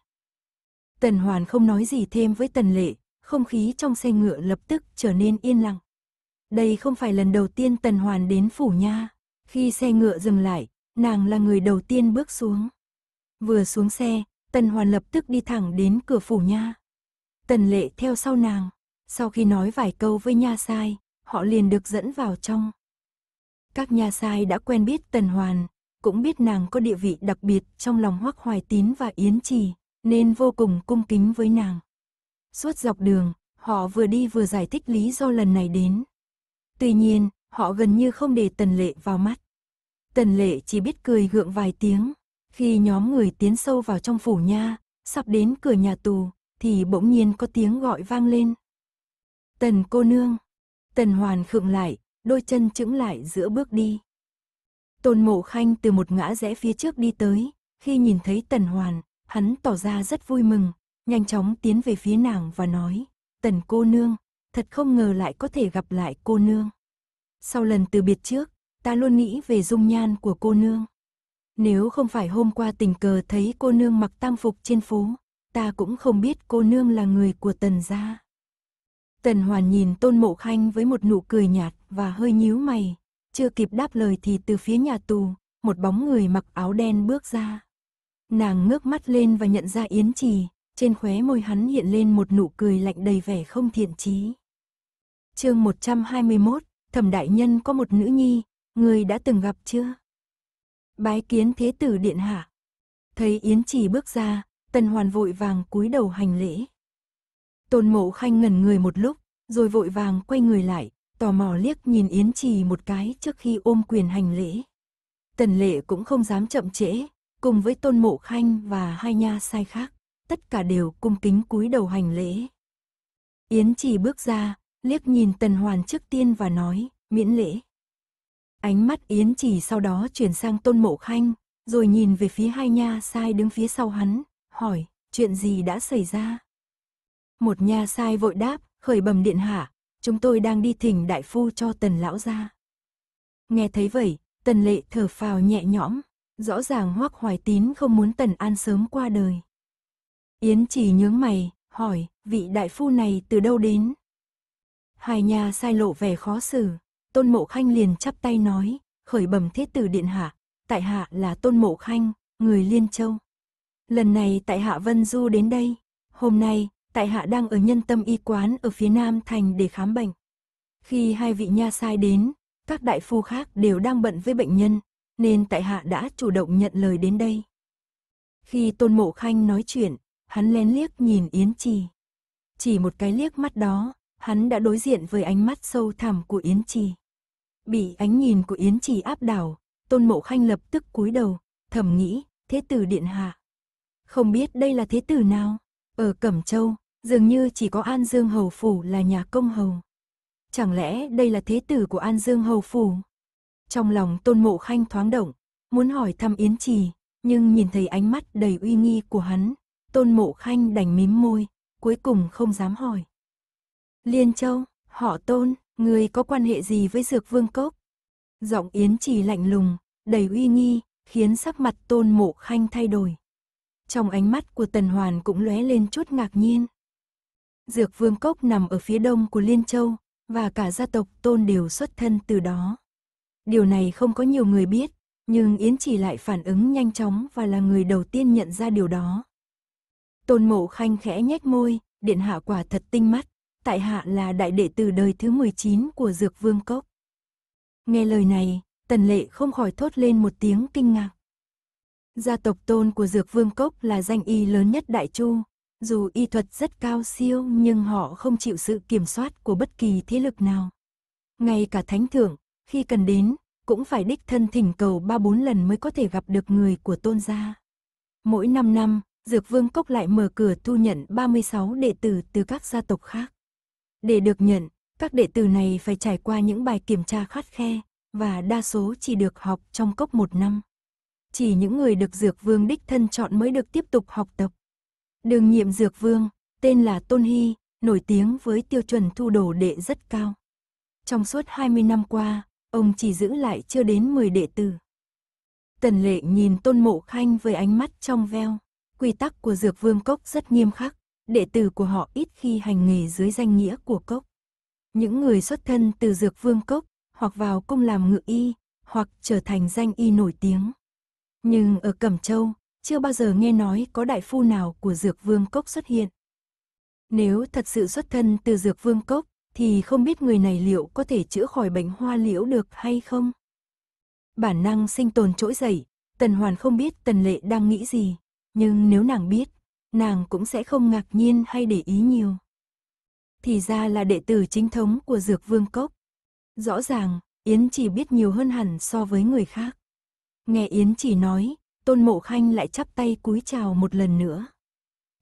Tần Hoàn không nói gì thêm với Tần Lệ, không khí trong xe ngựa lập tức trở nên yên lặng. Đây không phải lần đầu tiên Tần Hoàn đến phủ nha. Khi xe ngựa dừng lại, nàng là người đầu tiên bước xuống. Vừa xuống xe, Tần Hoàn lập tức đi thẳng đến cửa phủ nha. Tần Lệ theo sau nàng, sau khi nói vài câu với nha sai, họ liền được dẫn vào trong. Các nhà sai đã quen biết Tần Hoàn, cũng biết nàng có địa vị đặc biệt trong lòng Hoắc Hoài Tín và Yến Trì, nên vô cùng cung kính với nàng. Suốt dọc đường, họ vừa đi vừa giải thích lý do lần này đến. Tuy nhiên, họ gần như không để Tần Lệ vào mắt. Tần Lệ chỉ biết cười gượng vài tiếng. Khi nhóm người tiến sâu vào trong phủ nha, sắp đến cửa nhà tù, thì bỗng nhiên có tiếng gọi vang lên. Tần cô nương. Tần Hoàn khựng lại, đôi chân chững lại giữa bước đi. Tôn Mộ Khanh từ một ngã rẽ phía trước đi tới, khi nhìn thấy Tần Hoàn, hắn tỏ ra rất vui mừng, nhanh chóng tiến về phía nàng và nói, Tần cô nương, thật không ngờ lại có thể gặp lại cô nương. Sau lần từ biệt trước, ta luôn nghĩ về dung nhan của cô nương. Nếu không phải hôm qua tình cờ thấy cô nương mặc tam phục trên phố, ta cũng không biết cô nương là người của Tần gia. Tần Hoàn nhìn Tôn Mộ Khanh với một nụ cười nhạt và hơi nhíu mày. Chưa kịp đáp lời thì từ phía nhà tù, một bóng người mặc áo đen bước ra. Nàng ngước mắt lên và nhận ra Yến Trì, trên khóe môi hắn hiện lên một nụ cười lạnh đầy vẻ không thiện chí. Chương 121, Thẩm đại nhân có một nữ nhi, người đã từng gặp chưa? Bái kiến thế tử điện hạ. Thấy Yến Trì bước ra, Tần Hoàn vội vàng cúi đầu hành lễ. Tôn Mộ Khanh ngẩn người một lúc, rồi vội vàng quay người lại, tò mò liếc nhìn Yến Trì một cái trước khi ôm quyền hành lễ. Tần lệ cũng không dám chậm trễ, cùng với Tôn Mộ Khanh và hai nha sai khác, tất cả đều cung kính cúi đầu hành lễ. Yến Trì bước ra, liếc nhìn Tần Hoàn trước tiên và nói, miễn lễ. Ánh mắt Yến Trì sau đó chuyển sang Tôn Mộ Khanh, rồi nhìn về phía hai nha sai đứng phía sau hắn, hỏi, chuyện gì đã xảy ra? Một nha sai vội đáp, khởi bẩm điện hạ, chúng tôi đang đi thỉnh đại phu cho tần lão gia. Nghe thấy vậy, tần lệ thở phào nhẹ nhõm, rõ ràng hoắc hoài tín không muốn tần an sớm qua đời. Yến chỉ nhướng mày, hỏi, vị đại phu này từ đâu đến? Hai nhà sai lộ vẻ khó xử, tôn mộ khanh liền chắp tay nói, khởi bẩm thiết tử điện hạ, tại hạ là tôn mộ khanh, người Liên Châu. Lần này tại hạ Vân Du đến đây, hôm nay tại hạ đang ở nhân tâm y quán ở phía nam thành để khám bệnh. Khi hai vị nha sai đến, các đại phu khác đều đang bận với bệnh nhân, nên tại hạ đã chủ động nhận lời đến đây. Khi Tôn Mộ Khanh nói chuyện, hắn lén liếc nhìn Yến Trì. Chỉ một cái liếc mắt đó, hắn đã đối diện với ánh mắt sâu thẳm của Yến Trì. Bị ánh nhìn của Yến Trì áp đảo, Tôn Mộ Khanh lập tức cúi đầu, thầm nghĩ, thế tử điện hạ. Không biết đây là thế tử nào? Ở Cẩm Châu, Dường như chỉ có An Dương Hầu Phủ là nhà công hầu. Chẳng lẽ đây là thế tử của An Dương Hầu Phủ? Trong lòng tôn mộ khanh thoáng động, muốn hỏi thăm Yến Trì, nhưng nhìn thấy ánh mắt đầy uy nghi của hắn, tôn mộ khanh đành mím môi, cuối cùng không dám hỏi. Liên Châu, họ tôn, người có quan hệ gì với Dược Vương Cốc? Giọng Yến Trì lạnh lùng, đầy uy nghi, khiến sắc mặt tôn mộ khanh thay đổi. Trong ánh mắt của Tần Hoàn cũng lóe lên chút ngạc nhiên. Dược Vương Cốc nằm ở phía đông của Liên Châu, và cả gia tộc Tôn đều xuất thân từ đó. Điều này không có nhiều người biết, nhưng Yến Chỉ lại phản ứng nhanh chóng và là người đầu tiên nhận ra điều đó. Tôn Mộ Khanh khẽ nhếch môi, điện hạ quả thật tinh mắt, tại hạ là đại đệ tử đời thứ 19 của Dược Vương Cốc. Nghe lời này, Tần Lệ không khỏi thốt lên một tiếng kinh ngạc. Gia tộc Tôn của Dược Vương Cốc là danh y lớn nhất Đại Chu, dù y thuật rất cao siêu nhưng họ không chịu sự kiểm soát của bất kỳ thế lực nào. Ngay cả thánh thượng, khi cần đến, cũng phải đích thân thỉnh cầu ba bốn lần mới có thể gặp được người của tôn gia. Mỗi năm năm, Dược Vương Cốc lại mở cửa thu nhận 36 đệ tử từ các gia tộc khác. Để được nhận, các đệ tử này phải trải qua những bài kiểm tra khắt khe, và đa số chỉ được học trong cốc một năm. Chỉ những người được Dược Vương đích thân chọn mới được tiếp tục học tập. Đường nhiệm dược vương, tên là Tôn Hy, nổi tiếng với tiêu chuẩn thu đồ đệ rất cao. Trong suốt 20 năm qua, ông chỉ giữ lại chưa đến 10 đệ tử. Tần lệ nhìn Tôn Mộ Khanh với ánh mắt trong veo. Quy tắc của dược vương cốc rất nghiêm khắc, đệ tử của họ ít khi hành nghề dưới danh nghĩa của cốc. Những người xuất thân từ dược vương cốc, hoặc vào cung làm ngự y, hoặc trở thành danh y nổi tiếng. Nhưng ở Cẩm Châu, chưa bao giờ nghe nói có đại phu nào của dược vương cốc xuất hiện. Nếu thật sự xuất thân từ dược vương cốc, thì không biết người này liệu có thể chữa khỏi bệnh hoa liễu được hay không. Bản năng sinh tồn trỗi dậy, Tần Hoàn không biết Tần Lệ đang nghĩ gì, nhưng nếu nàng biết, nàng cũng sẽ không ngạc nhiên hay để ý nhiều. Thì ra là đệ tử chính thống của Dược Vương Cốc. Rõ ràng, Yến chỉ biết nhiều hơn hẳn so với người khác. Nghe Yến chỉ nói, Tôn Mộ Khanh lại chắp tay cúi chào một lần nữa.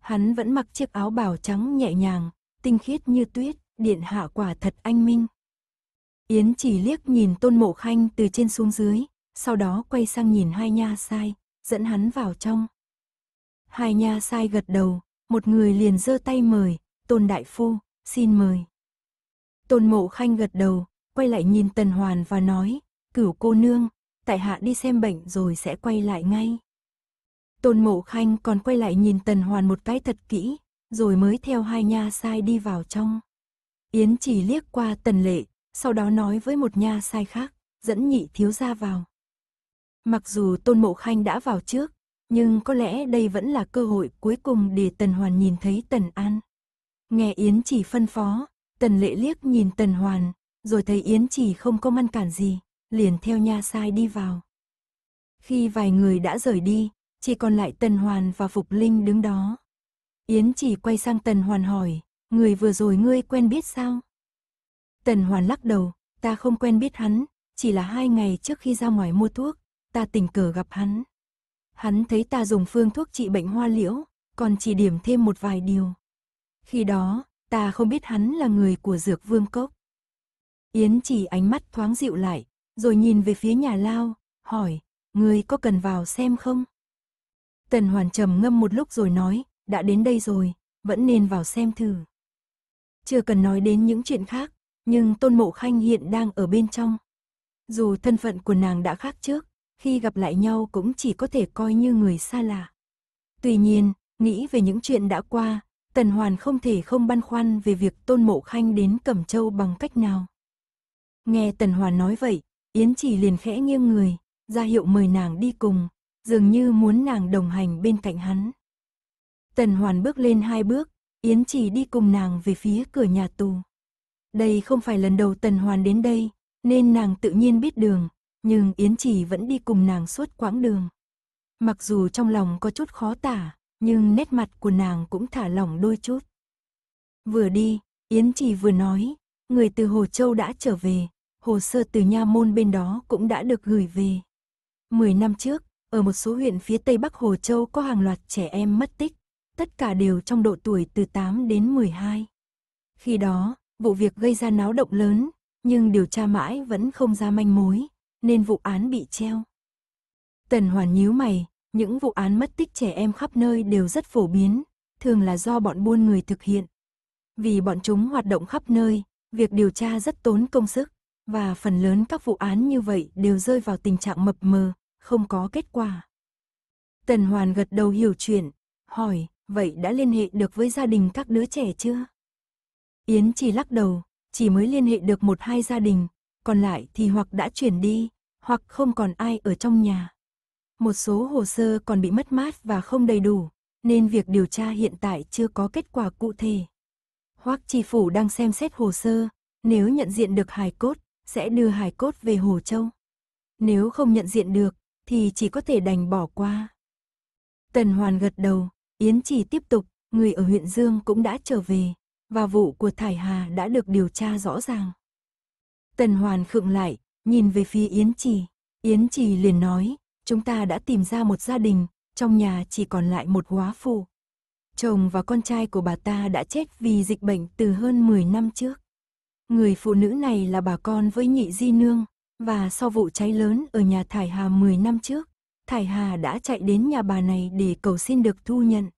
Hắn vẫn mặc chiếc áo bào trắng nhẹ nhàng, tinh khiết như tuyết, điện hạ quả thật anh minh. Yến chỉ liếc nhìn Tôn Mộ Khanh từ trên xuống dưới, sau đó quay sang nhìn hai nha sai, dẫn hắn vào trong. Hai nha sai gật đầu, một người liền giơ tay mời, Tôn Đại Phu, xin mời. Tôn Mộ Khanh gật đầu, quay lại nhìn Tần Hoàn và nói, cửu cô nương, tại hạ đi xem bệnh rồi sẽ quay lại ngay. Tôn Mộ Khanh còn quay lại nhìn Tần Hoàn một cái thật kỹ, rồi mới theo hai nha sai đi vào trong. Yến chỉ liếc qua Tần Lệ, sau đó nói với một nha sai khác, dẫn nhị thiếu gia vào. Mặc dù Tôn Mộ Khanh đã vào trước, nhưng có lẽ đây vẫn là cơ hội cuối cùng để Tần Hoàn nhìn thấy Tần An. Nghe Yến chỉ phân phó, Tần Lệ liếc nhìn Tần Hoàn, rồi thấy Yến chỉ không có ngăn cản gì, liền theo nha sai đi vào. Khi vài người đã rời đi, chỉ còn lại Tần Hoàn và Phục Linh đứng đó. Yến chỉ quay sang Tần Hoàn hỏi, người vừa rồi ngươi quen biết sao? Tần Hoàn lắc đầu, ta không quen biết hắn, chỉ là hai ngày trước khi ra ngoài mua thuốc, ta tình cờ gặp hắn. Hắn thấy ta dùng phương thuốc trị bệnh hoa liễu, còn chỉ điểm thêm một vài điều. Khi đó, ta không biết hắn là người của dược vương cốc. Yến chỉ ánh mắt thoáng dịu lại, rồi nhìn về phía nhà lao, hỏi, người có cần vào xem không? Tần Hoàn trầm ngâm một lúc rồi nói, đã đến đây rồi, vẫn nên vào xem thử. Chưa cần nói đến những chuyện khác, nhưng Tôn Mộ Khanh hiện đang ở bên trong. Dù thân phận của nàng đã khác trước, khi gặp lại nhau cũng chỉ có thể coi như người xa lạ. Tuy nhiên, nghĩ về những chuyện đã qua, Tần Hoàn không thể không băn khoăn về việc Tôn Mộ Khanh đến Cẩm Châu bằng cách nào. Nghe Tần Hoàn nói vậy, Yến chỉ liền khẽ nghiêng người, ra hiệu mời nàng đi cùng, dường như muốn nàng đồng hành bên cạnh hắn. Tần Hoàn bước lên hai bước, Yến chỉ đi cùng nàng về phía cửa nhà tù. Đây không phải lần đầu Tần Hoàn đến đây, nên nàng tự nhiên biết đường, nhưng Yến chỉ vẫn đi cùng nàng suốt quãng đường. Mặc dù trong lòng có chút khó tả, nhưng nét mặt của nàng cũng thả lỏng đôi chút. Vừa đi, Yến chỉ vừa nói, người từ Hồ Châu đã trở về, hồ sơ từ nha môn bên đó cũng đã được gửi về. Mười năm trước, ở một số huyện phía Tây Bắc Hồ Châu có hàng loạt trẻ em mất tích, tất cả đều trong độ tuổi từ 8 đến 12. Khi đó, vụ việc gây ra náo động lớn, nhưng điều tra mãi vẫn không ra manh mối, nên vụ án bị treo. Tần Hoàn nhíu mày, những vụ án mất tích trẻ em khắp nơi đều rất phổ biến, thường là do bọn buôn người thực hiện. Vì bọn chúng hoạt động khắp nơi, việc điều tra rất tốn công sức. Và phần lớn các vụ án như vậy đều rơi vào tình trạng mập mờ, không có kết quả. Tần Hoàn gật đầu hiểu chuyện, hỏi, vậy đã liên hệ được với gia đình các đứa trẻ chưa? Yến chỉ lắc đầu, chỉ mới liên hệ được một hai gia đình, còn lại thì hoặc đã chuyển đi, hoặc không còn ai ở trong nhà. Một số hồ sơ còn bị mất mát và không đầy đủ, nên việc điều tra hiện tại chưa có kết quả cụ thể. Hoắc Chi Phủ đang xem xét hồ sơ, nếu nhận diện được hài cốt, sẽ đưa hài cốt về Hồ Châu. Nếu không nhận diện được, thì chỉ có thể đành bỏ qua. Tần Hoàn gật đầu, Yến chỉ tiếp tục, người ở huyện Dương cũng đã trở về, và vụ của Thải Hà đã được điều tra rõ ràng. Tần Hoàn khựng lại, nhìn về phía Yến Trì. Yến Trì liền nói, chúng ta đã tìm ra một gia đình, trong nhà chỉ còn lại một hóa phụ. Chồng và con trai của bà ta đã chết vì dịch bệnh từ hơn 10 năm trước. Người phụ nữ này là bà con với nhị di nương, và sau vụ cháy lớn ở nhà Thải Hà 10 năm trước, Thải Hà đã chạy đến nhà bà này để cầu xin được thu nhận.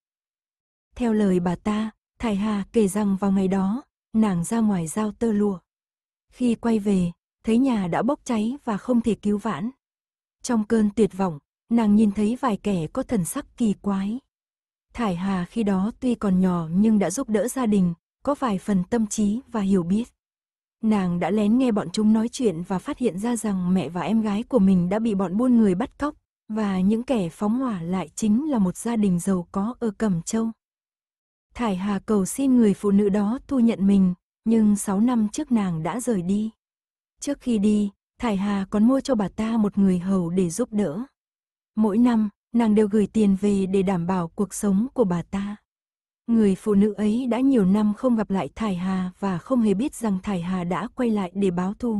Theo lời bà ta, Thải Hà kể rằng vào ngày đó, nàng ra ngoài giao tơ lụa. Khi quay về, thấy nhà đã bốc cháy và không thể cứu vãn. Trong cơn tuyệt vọng, nàng nhìn thấy vài kẻ có thần sắc kỳ quái. Thải Hà khi đó tuy còn nhỏ nhưng đã giúp đỡ gia đình, có vài phần tâm trí và hiểu biết nàng đã lén nghe bọn chúng nói chuyện và phát hiện ra rằng mẹ và em gái của mình đã bị bọn buôn người bắt cóc, và những kẻ phóng hỏa lại chính là một gia đình giàu có ở Cẩm Châu. Thải Hà cầu xin người phụ nữ đó thu nhận mình, nhưng 6 năm trước nàng đã rời đi. Trước khi đi, Thải Hà còn mua cho bà ta một người hầu để giúp đỡ. Mỗi năm, nàng đều gửi tiền về để đảm bảo cuộc sống của bà ta. Người phụ nữ ấy đã nhiều năm không gặp lại Thải Hà và không hề biết rằng Thải Hà đã quay lại để báo thù.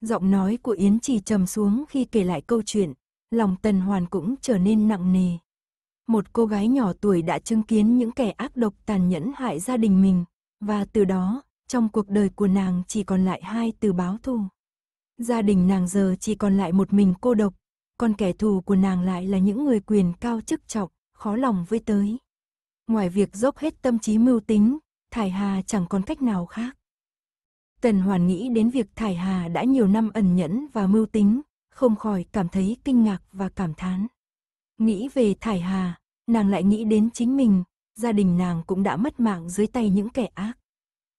Giọng nói của Yến Trì trầm xuống khi kể lại câu chuyện, lòng Tần Hoàn cũng trở nên nặng nề. Một cô gái nhỏ tuổi đã chứng kiến những kẻ ác độc tàn nhẫn hại gia đình mình, và từ đó, trong cuộc đời của nàng chỉ còn lại hai từ báo thù. Gia đình nàng giờ chỉ còn lại một mình cô độc, còn kẻ thù của nàng lại là những người quyền cao chức trọng, khó lòng với tới ngoài việc dốc hết tâm trí mưu tính, Thải Hà chẳng còn cách nào khác. Tần Hoàn nghĩ đến việc Thải Hà đã nhiều năm ẩn nhẫn và mưu tính, không khỏi cảm thấy kinh ngạc và cảm thán. Nghĩ về Thải Hà, nàng lại nghĩ đến chính mình, gia đình nàng cũng đã mất mạng dưới tay những kẻ ác.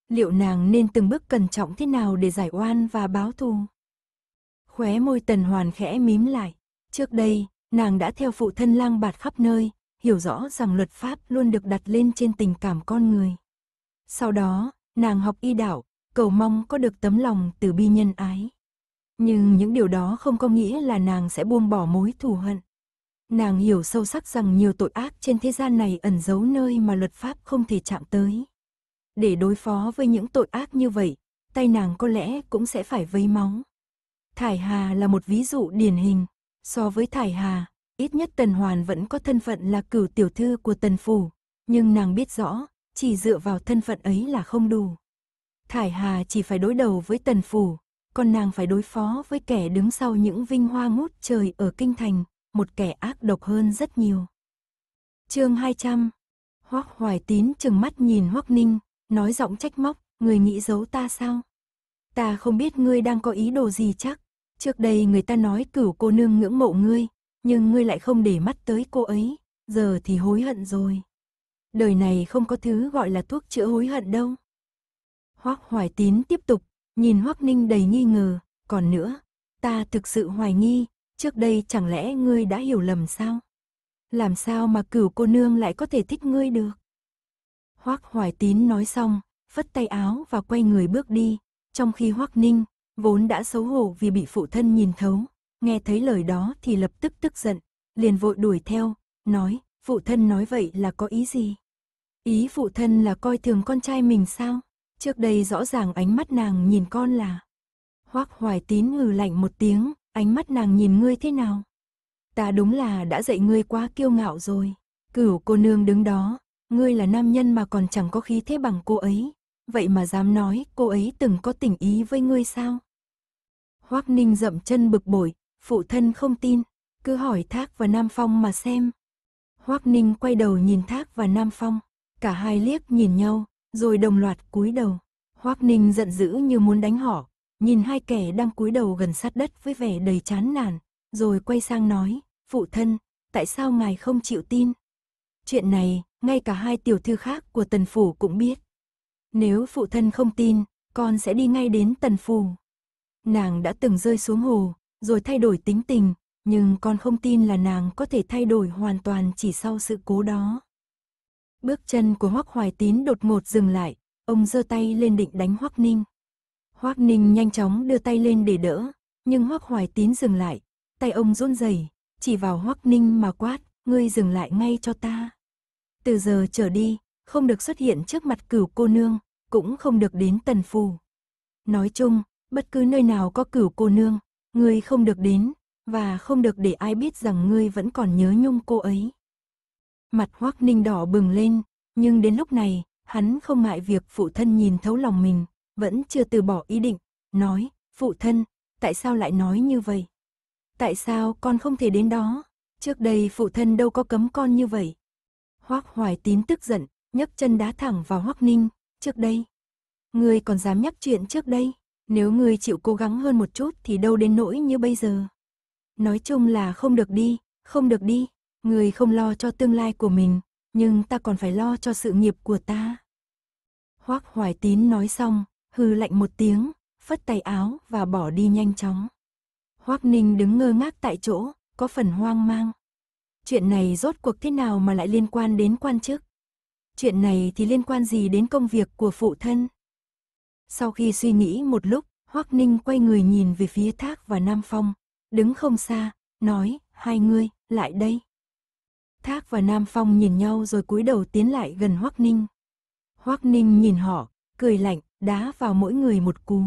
Liệu nàng nên từng bước cẩn trọng thế nào để giải oan và báo thù? Khóe môi Tần Hoàn khẽ mím lại. Trước đây, nàng đã theo phụ thân lang bạt khắp nơi, hiểu rõ rằng luật pháp luôn được đặt lên trên tình cảm con người. Sau đó, nàng học y đạo, cầu mong có được tấm lòng từ bi nhân ái. Nhưng những điều đó không có nghĩa là nàng sẽ buông bỏ mối thù hận. Nàng hiểu sâu sắc rằng nhiều tội ác trên thế gian này ẩn giấu nơi mà luật pháp không thể chạm tới. Để đối phó với những tội ác như vậy, tay nàng có lẽ cũng sẽ phải vấy máu. Thải Hà là một ví dụ điển hình. So với Thải Hà, Ít nhất Tần Hoàn vẫn có thân phận là cửu tiểu thư của Tần Phủ, nhưng nàng biết rõ, chỉ dựa vào thân phận ấy là không đủ. Thải Hà chỉ phải đối đầu với Tần Phủ, còn nàng phải đối phó với kẻ đứng sau những vinh hoa ngút trời ở Kinh Thành, một kẻ ác độc hơn rất nhiều. chương 200 Hoác Hoài Tín chừng mắt nhìn Hoác Ninh, nói giọng trách móc, người nghĩ giấu ta sao? Ta không biết ngươi đang có ý đồ gì chắc. Trước đây người ta nói cửu cô nương ngưỡng mộ ngươi, nhưng ngươi lại không để mắt tới cô ấy, giờ thì hối hận rồi. Đời này không có thứ gọi là thuốc chữa hối hận đâu. Hoác Hoài Tín tiếp tục, nhìn Hoác Ninh đầy nghi ngờ, còn nữa, ta thực sự hoài nghi, trước đây chẳng lẽ ngươi đã hiểu lầm sao? Làm sao mà cửu cô nương lại có thể thích ngươi được? Hoác Hoài Tín nói xong, phất tay áo và quay người bước đi, trong khi Hoác Ninh, vốn đã xấu hổ vì bị phụ thân nhìn thấu, nghe thấy lời đó thì lập tức tức giận, liền vội đuổi theo, nói, phụ thân nói vậy là có ý gì? Ý phụ thân là coi thường con trai mình sao? Trước đây rõ ràng ánh mắt nàng nhìn con là... Hoác hoài tín ngừ lạnh một tiếng, ánh mắt nàng nhìn ngươi thế nào? Ta đúng là đã dạy ngươi quá kiêu ngạo rồi. Cửu cô nương đứng đó, ngươi là nam nhân mà còn chẳng có khí thế bằng cô ấy. Vậy mà dám nói cô ấy từng có tình ý với ngươi sao? Hoác ninh dậm chân bực bội, Phụ thân không tin, cứ hỏi Thác và Nam Phong mà xem. Hoắc Ninh quay đầu nhìn Thác và Nam Phong, cả hai liếc nhìn nhau, rồi đồng loạt cúi đầu. Hoắc Ninh giận dữ như muốn đánh họ, nhìn hai kẻ đang cúi đầu gần sát đất với vẻ đầy chán nản, rồi quay sang nói, phụ thân, tại sao ngài không chịu tin? Chuyện này, ngay cả hai tiểu thư khác của tần phủ cũng biết. Nếu phụ thân không tin, con sẽ đi ngay đến tần phủ. Nàng đã từng rơi xuống hồ, rồi thay đổi tính tình, nhưng con không tin là nàng có thể thay đổi hoàn toàn chỉ sau sự cố đó. Bước chân của Hoắc Hoài Tín đột ngột dừng lại, ông giơ tay lên định đánh Hoắc Ninh. Hoắc Ninh nhanh chóng đưa tay lên để đỡ, nhưng Hoắc Hoài Tín dừng lại, tay ông run rẩy, chỉ vào Hoắc Ninh mà quát, "Ngươi dừng lại ngay cho ta. Từ giờ trở đi, không được xuất hiện trước mặt cửu cô nương, cũng không được đến Tần phủ." Nói chung, bất cứ nơi nào có cửu cô nương, Ngươi không được đến, và không được để ai biết rằng ngươi vẫn còn nhớ nhung cô ấy. Mặt Hoắc Ninh đỏ bừng lên, nhưng đến lúc này, hắn không ngại việc phụ thân nhìn thấu lòng mình, vẫn chưa từ bỏ ý định, nói, phụ thân, tại sao lại nói như vậy? Tại sao con không thể đến đó? Trước đây phụ thân đâu có cấm con như vậy. Hoắc Hoài Tín tức giận, nhấc chân đá thẳng vào Hoắc Ninh, trước đây. Ngươi còn dám nhắc chuyện trước đây? Nếu ngươi chịu cố gắng hơn một chút thì đâu đến nỗi như bây giờ. Nói chung là không được đi, không được đi, ngươi không lo cho tương lai của mình, nhưng ta còn phải lo cho sự nghiệp của ta. Hoác Hoài Tín nói xong, hư lạnh một tiếng, phất tay áo và bỏ đi nhanh chóng. Hoác Ninh đứng ngơ ngác tại chỗ, có phần hoang mang. Chuyện này rốt cuộc thế nào mà lại liên quan đến quan chức? Chuyện này thì liên quan gì đến công việc của phụ thân? Sau khi suy nghĩ một lúc, Hoắc Ninh quay người nhìn về phía Thác và Nam Phong, đứng không xa, nói, hai người, lại đây. Thác và Nam Phong nhìn nhau rồi cúi đầu tiến lại gần Hoắc Ninh. Hoắc Ninh nhìn họ, cười lạnh, đá vào mỗi người một cú.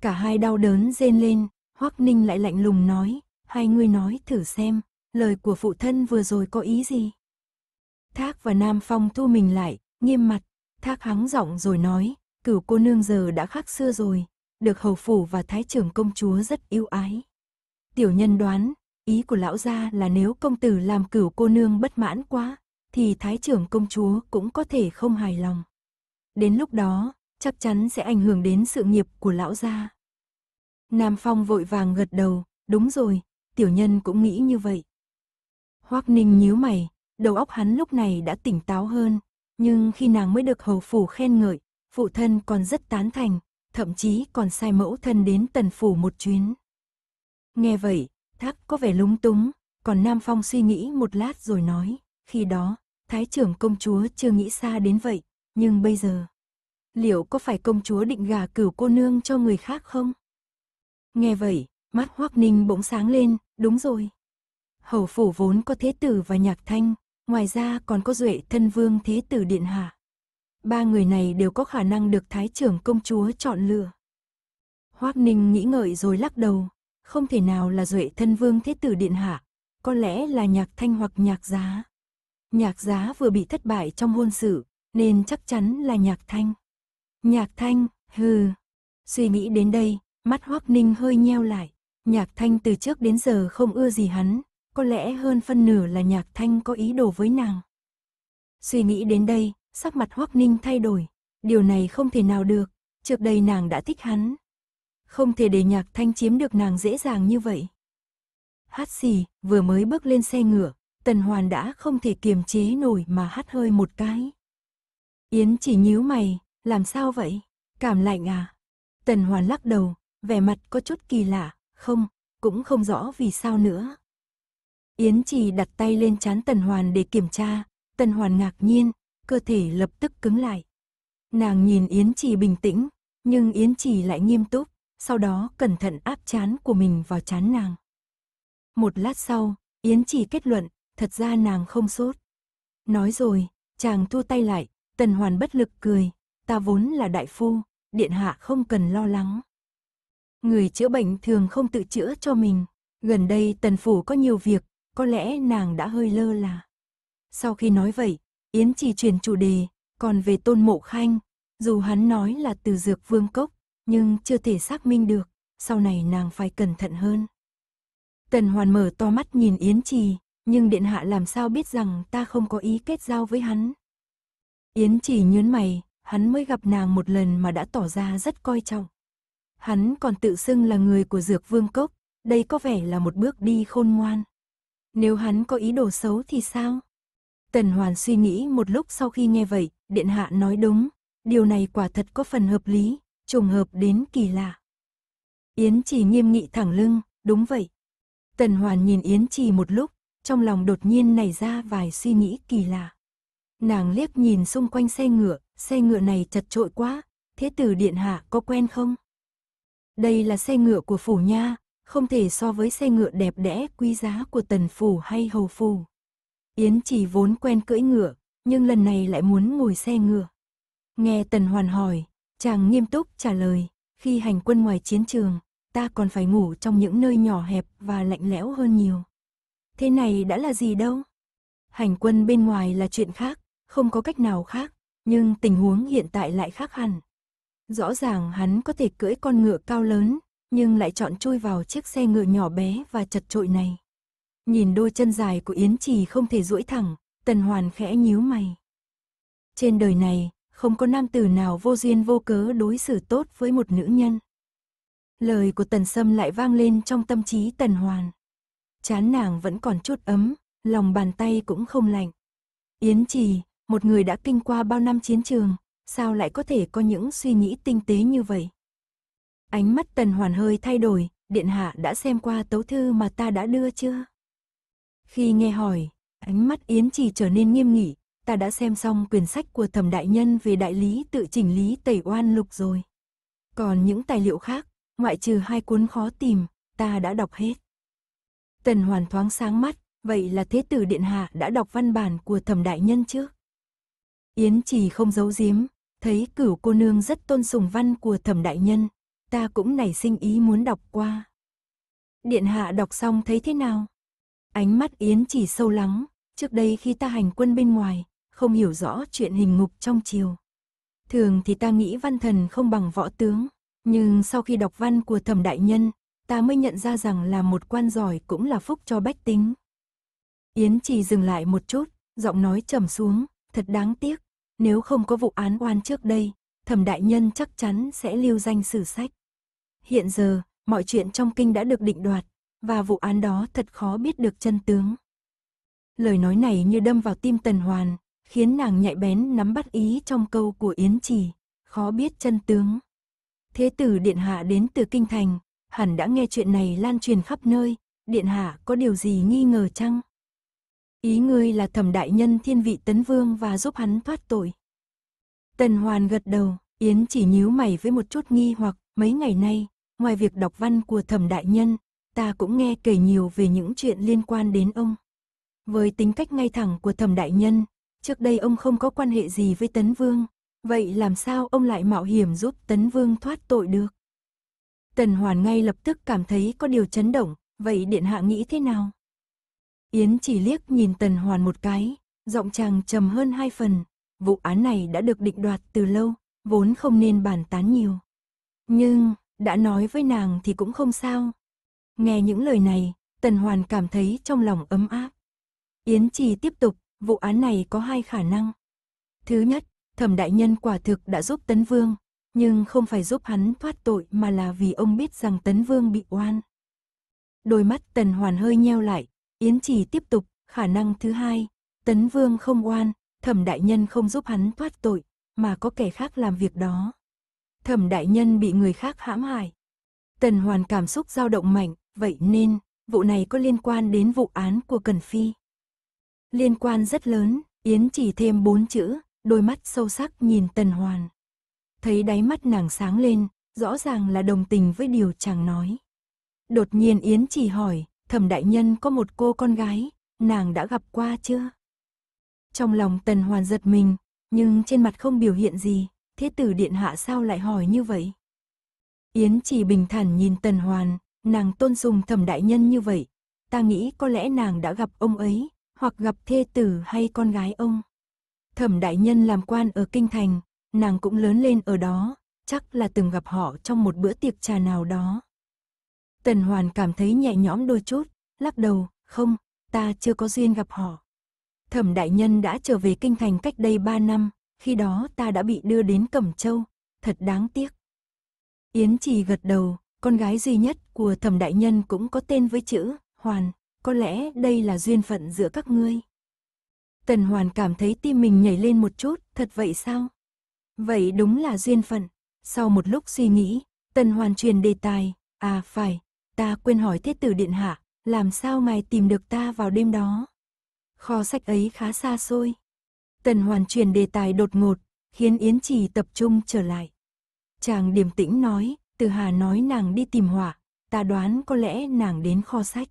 Cả hai đau đớn rên lên, Hoắc Ninh lại lạnh lùng nói, hai người nói thử xem, lời của phụ thân vừa rồi có ý gì. Thác và Nam Phong thu mình lại, nghiêm mặt, Thác hắng giọng rồi nói, cửu cô nương giờ đã khác xưa rồi, được hầu phủ và thái trưởng công chúa rất yêu ái. Tiểu nhân đoán, ý của lão gia là nếu công tử làm cửu cô nương bất mãn quá, thì thái trưởng công chúa cũng có thể không hài lòng. Đến lúc đó, chắc chắn sẽ ảnh hưởng đến sự nghiệp của lão gia. Nam Phong vội vàng gật đầu, đúng rồi, tiểu nhân cũng nghĩ như vậy. Hoắc Ninh nhíu mày, đầu óc hắn lúc này đã tỉnh táo hơn, nhưng khi nàng mới được hầu phủ khen ngợi, phụ thân còn rất tán thành, thậm chí còn sai mẫu thân đến tần phủ một chuyến. Nghe vậy, thác có vẻ lúng túng, còn Nam Phong suy nghĩ một lát rồi nói, khi đó, thái trưởng công chúa chưa nghĩ xa đến vậy, nhưng bây giờ, liệu có phải công chúa định gả cửu cô nương cho người khác không? Nghe vậy, mắt Hoắc Ninh bỗng sáng lên, đúng rồi. Hầu phủ vốn có thế tử và nhạc thanh, ngoài ra còn có duệ thân vương thế tử điện hạ. Ba người này đều có khả năng được thái trưởng công chúa chọn lựa. Hoác Ninh nghĩ ngợi rồi lắc đầu, không thể nào là duệ thân vương thế tử điện hạ, có lẽ là nhạc thanh hoặc nhạc giá. Nhạc giá vừa bị thất bại trong hôn sự, nên chắc chắn là nhạc thanh. Nhạc thanh, hừ. Suy nghĩ đến đây, mắt Hoác Ninh hơi nheo lại. Nhạc thanh từ trước đến giờ không ưa gì hắn, có lẽ hơn phân nửa là nhạc thanh có ý đồ với nàng. Suy nghĩ đến đây, sắc mặt Hoắc Ninh thay đổi. Điều này không thể nào được, trước đây nàng đã thích hắn. Không thể để nhạc thanh chiếm được nàng dễ dàng như vậy. Hát xì, vừa mới bước lên xe ngựa, Tần Hoàn đã không thể kiềm chế nổi mà hát hơi một cái. Yến chỉ nhíu mày, làm sao vậy? Cảm lạnh à? Tần Hoàn lắc đầu, vẻ mặt có chút kỳ lạ, không, cũng không rõ vì sao nữa. Yến chỉ đặt tay lên chán Tần Hoàn để kiểm tra, Tần Hoàn ngạc nhiên, cơ thể lập tức cứng lại. Nàng nhìn Yến Trì bình tĩnh, nhưng Yến Trì lại nghiêm túc, sau đó cẩn thận áp chán của mình vào chán nàng. Một lát sau, Yến Trì kết luận, thật ra nàng không sốt. Nói rồi, chàng thua tay lại, tần hoàn bất lực cười, ta vốn là đại phu, điện hạ không cần lo lắng. Người chữa bệnh thường không tự chữa cho mình, gần đây tần phủ có nhiều việc, có lẽ nàng đã hơi lơ là. Sau khi nói vậy, Yến chỉ chuyển chủ đề, còn về tôn mộ khanh, dù hắn nói là từ dược vương cốc, nhưng chưa thể xác minh được, sau này nàng phải cẩn thận hơn. Tần Hoàn mở to mắt nhìn Yến Trì, nhưng Điện Hạ làm sao biết rằng ta không có ý kết giao với hắn. Yến Trì nhớn mày, hắn mới gặp nàng một lần mà đã tỏ ra rất coi trọng. Hắn còn tự xưng là người của dược vương cốc, đây có vẻ là một bước đi khôn ngoan. Nếu hắn có ý đồ xấu thì sao? Tần Hoàn suy nghĩ một lúc sau khi nghe vậy, Điện Hạ nói đúng, điều này quả thật có phần hợp lý, trùng hợp đến kỳ lạ. Yến Trì nghiêm nghị thẳng lưng, đúng vậy. Tần Hoàn nhìn Yến Trì một lúc, trong lòng đột nhiên nảy ra vài suy nghĩ kỳ lạ. Nàng liếc nhìn xung quanh xe ngựa, xe ngựa này chật trội quá, thế tử điện hạ có quen không? Đây là xe ngựa của phủ nha, không thể so với xe ngựa đẹp đẽ quý giá của tần phủ hay hầu phủ. Yến chỉ vốn quen cưỡi ngựa, nhưng lần này lại muốn ngồi xe ngựa. Nghe Tần Hoàn hỏi, chàng nghiêm túc trả lời, khi hành quân ngoài chiến trường, ta còn phải ngủ trong những nơi nhỏ hẹp và lạnh lẽo hơn nhiều. Thế này đã là gì đâu? Hành quân bên ngoài là chuyện khác, không có cách nào khác, nhưng tình huống hiện tại lại khác hẳn. Rõ ràng hắn có thể cưỡi con ngựa cao lớn, nhưng lại chọn chui vào chiếc xe ngựa nhỏ bé và chật trội này. Nhìn đôi chân dài của Yến Trì không thể duỗi thẳng, Tần Hoàn khẽ nhíu mày. Trên đời này, không có nam tử nào vô duyên vô cớ đối xử tốt với một nữ nhân. Lời của Tần Sâm lại vang lên trong tâm trí Tần Hoàn. Chán nàng vẫn còn chút ấm, lòng bàn tay cũng không lạnh. Yến Trì, một người đã kinh qua bao năm chiến trường, sao lại có thể có những suy nghĩ tinh tế như vậy? Ánh mắt Tần Hoàn hơi thay đổi, Điện Hạ đã xem qua tấu thư mà ta đã đưa chưa? Khi nghe hỏi, ánh mắt Yến chỉ trở nên nghiêm nghị, ta đã xem xong quyển sách của thẩm đại nhân về đại lý tự chỉnh lý tẩy oan lục rồi. Còn những tài liệu khác, ngoại trừ hai cuốn khó tìm, ta đã đọc hết. Tần hoàn thoáng sáng mắt, vậy là thế tử điện hạ đã đọc văn bản của thẩm đại nhân chứ? Yến chỉ không giấu giếm, thấy cửu cô nương rất tôn sùng văn của thẩm đại nhân, ta cũng nảy sinh ý muốn đọc qua. Điện hạ đọc xong thấy thế nào? Ánh mắt Yến chỉ sâu lắng, trước đây khi ta hành quân bên ngoài, không hiểu rõ chuyện hình ngục trong chiều. Thường thì ta nghĩ văn thần không bằng võ tướng, nhưng sau khi đọc văn của thẩm đại nhân, ta mới nhận ra rằng là một quan giỏi cũng là phúc cho bách tính. Yến chỉ dừng lại một chút, giọng nói trầm xuống, thật đáng tiếc, nếu không có vụ án oan trước đây, thẩm đại nhân chắc chắn sẽ lưu danh sử sách. Hiện giờ, mọi chuyện trong kinh đã được định đoạt, và vụ án đó thật khó biết được chân tướng. Lời nói này như đâm vào tim Tần Hoàn, khiến nàng nhạy bén nắm bắt ý trong câu của Yến trì khó biết chân tướng. Thế tử Điện Hạ đến từ Kinh Thành, hẳn đã nghe chuyện này lan truyền khắp nơi, Điện Hạ có điều gì nghi ngờ chăng? Ý ngươi là thẩm đại nhân thiên vị tấn vương và giúp hắn thoát tội. Tần Hoàn gật đầu, Yến chỉ nhíu mày với một chút nghi hoặc mấy ngày nay, ngoài việc đọc văn của thẩm đại nhân, ta cũng nghe kể nhiều về những chuyện liên quan đến ông. Với tính cách ngay thẳng của thẩm đại nhân, trước đây ông không có quan hệ gì với Tấn Vương, vậy làm sao ông lại mạo hiểm giúp Tấn Vương thoát tội được? Tần Hoàn ngay lập tức cảm thấy có điều chấn động, vậy Điện Hạ nghĩ thế nào? Yến chỉ liếc nhìn Tần Hoàn một cái, giọng chàng trầm hơn hai phần, vụ án này đã được định đoạt từ lâu, vốn không nên bàn tán nhiều. Nhưng, đã nói với nàng thì cũng không sao, Nghe những lời này, Tần Hoàn cảm thấy trong lòng ấm áp. Yến Trì tiếp tục, vụ án này có hai khả năng. Thứ nhất, thẩm đại nhân quả thực đã giúp Tấn Vương, nhưng không phải giúp hắn thoát tội mà là vì ông biết rằng Tấn Vương bị oan. Đôi mắt Tần Hoàn hơi nheo lại, Yến Trì tiếp tục, khả năng thứ hai, Tấn Vương không oan, thẩm đại nhân không giúp hắn thoát tội, mà có kẻ khác làm việc đó. Thẩm đại nhân bị người khác hãm hại. Tần Hoàn cảm xúc dao động mạnh, Vậy nên, vụ này có liên quan đến vụ án của Cần Phi. Liên quan rất lớn, Yến chỉ thêm bốn chữ, đôi mắt sâu sắc nhìn Tần Hoàn. Thấy đáy mắt nàng sáng lên, rõ ràng là đồng tình với điều chàng nói. Đột nhiên Yến chỉ hỏi, thẩm đại nhân có một cô con gái, nàng đã gặp qua chưa? Trong lòng Tần Hoàn giật mình, nhưng trên mặt không biểu hiện gì, thế tử điện hạ sao lại hỏi như vậy? Yến chỉ bình thản nhìn Tần Hoàn, Nàng tôn sùng thẩm đại nhân như vậy. Ta nghĩ có lẽ nàng đã gặp ông ấy, hoặc gặp thê tử hay con gái ông. Thẩm đại nhân làm quan ở Kinh Thành, nàng cũng lớn lên ở đó, chắc là từng gặp họ trong một bữa tiệc trà nào đó. Tần Hoàn cảm thấy nhẹ nhõm đôi chút, lắc đầu, không, ta chưa có duyên gặp họ. Thẩm đại nhân đã trở về kinh thành cách đây ba năm, khi đó ta đã bị đưa đến Cẩm Châu, thật đáng tiếc. Yến Trì gật đầu, con gái duy nhất của thẩm đại nhân cũng có tên với chữ hoàn có lẽ đây là duyên phận giữa các ngươi tần hoàn cảm thấy tim mình nhảy lên một chút thật vậy sao vậy đúng là duyên phận sau một lúc suy nghĩ tần hoàn truyền đề tài à phải ta quên hỏi thế tử điện hạ làm sao ngài tìm được ta vào đêm đó kho sách ấy khá xa xôi tần hoàn truyền đề tài đột ngột khiến yến trì tập trung trở lại chàng điềm tĩnh nói từ Hà nói nàng đi tìm hỏa, ta đoán có lẽ nàng đến kho sách.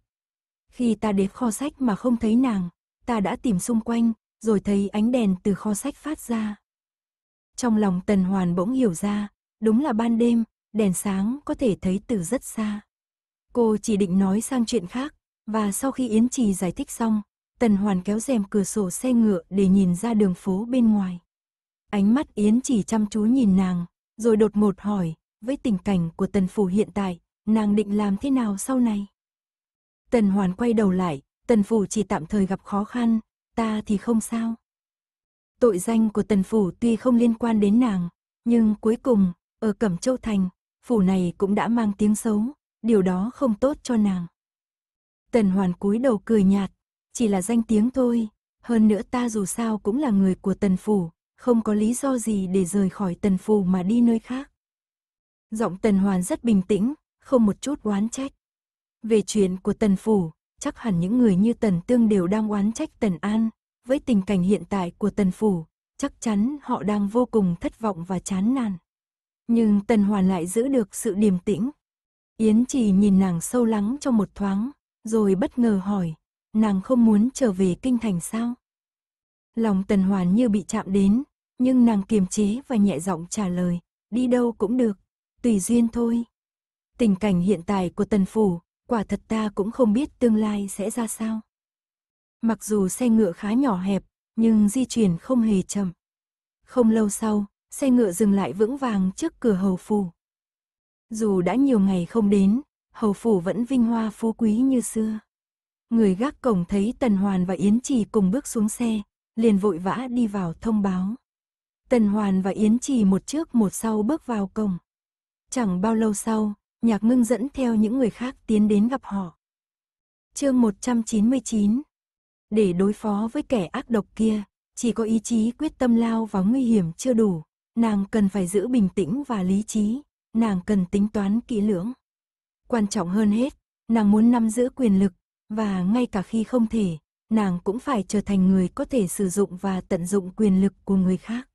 Khi ta đến kho sách mà không thấy nàng, ta đã tìm xung quanh, rồi thấy ánh đèn từ kho sách phát ra. Trong lòng Tần Hoàn bỗng hiểu ra, đúng là ban đêm, đèn sáng có thể thấy từ rất xa. Cô chỉ định nói sang chuyện khác, và sau khi Yến Trì giải thích xong, Tần Hoàn kéo rèm cửa sổ xe ngựa để nhìn ra đường phố bên ngoài. Ánh mắt Yến Trì chăm chú nhìn nàng, rồi đột ngột hỏi, với tình cảnh của Tần Phủ hiện tại, nàng định làm thế nào sau này? Tần Hoàn quay đầu lại, Tần Phủ chỉ tạm thời gặp khó khăn, ta thì không sao. Tội danh của Tần Phủ tuy không liên quan đến nàng, nhưng cuối cùng, ở Cẩm Châu Thành, Phủ này cũng đã mang tiếng xấu, điều đó không tốt cho nàng. Tần Hoàn cúi đầu cười nhạt, chỉ là danh tiếng thôi, hơn nữa ta dù sao cũng là người của Tần Phủ, không có lý do gì để rời khỏi Tần Phủ mà đi nơi khác. Giọng Tần Hoàn rất bình tĩnh, không một chút oán trách. Về chuyện của Tần Phủ, chắc hẳn những người như Tần Tương đều đang oán trách Tần An. Với tình cảnh hiện tại của Tần Phủ, chắc chắn họ đang vô cùng thất vọng và chán nản. Nhưng Tần Hoàn lại giữ được sự điềm tĩnh. Yến chỉ nhìn nàng sâu lắng trong một thoáng, rồi bất ngờ hỏi, nàng không muốn trở về kinh thành sao? Lòng Tần Hoàn như bị chạm đến, nhưng nàng kiềm chế và nhẹ giọng trả lời, đi đâu cũng được, tùy duyên thôi. Tình cảnh hiện tại của tần phủ, quả thật ta cũng không biết tương lai sẽ ra sao. Mặc dù xe ngựa khá nhỏ hẹp, nhưng di chuyển không hề chậm. Không lâu sau, xe ngựa dừng lại vững vàng trước cửa hầu phủ. Dù đã nhiều ngày không đến, hầu phủ vẫn vinh hoa phú quý như xưa. Người gác cổng thấy Tần Hoàn và Yến Trì cùng bước xuống xe, liền vội vã đi vào thông báo. Tần Hoàn và Yến Trì một trước một sau bước vào cổng. Chẳng bao lâu sau, nhạc ngưng dẫn theo những người khác tiến đến gặp họ. Chương 199 Để đối phó với kẻ ác độc kia, chỉ có ý chí quyết tâm lao vào nguy hiểm chưa đủ, nàng cần phải giữ bình tĩnh và lý trí, nàng cần tính toán kỹ lưỡng. Quan trọng hơn hết, nàng muốn nắm giữ quyền lực, và ngay cả khi không thể, nàng cũng phải trở thành người có thể sử dụng và tận dụng quyền lực của người khác.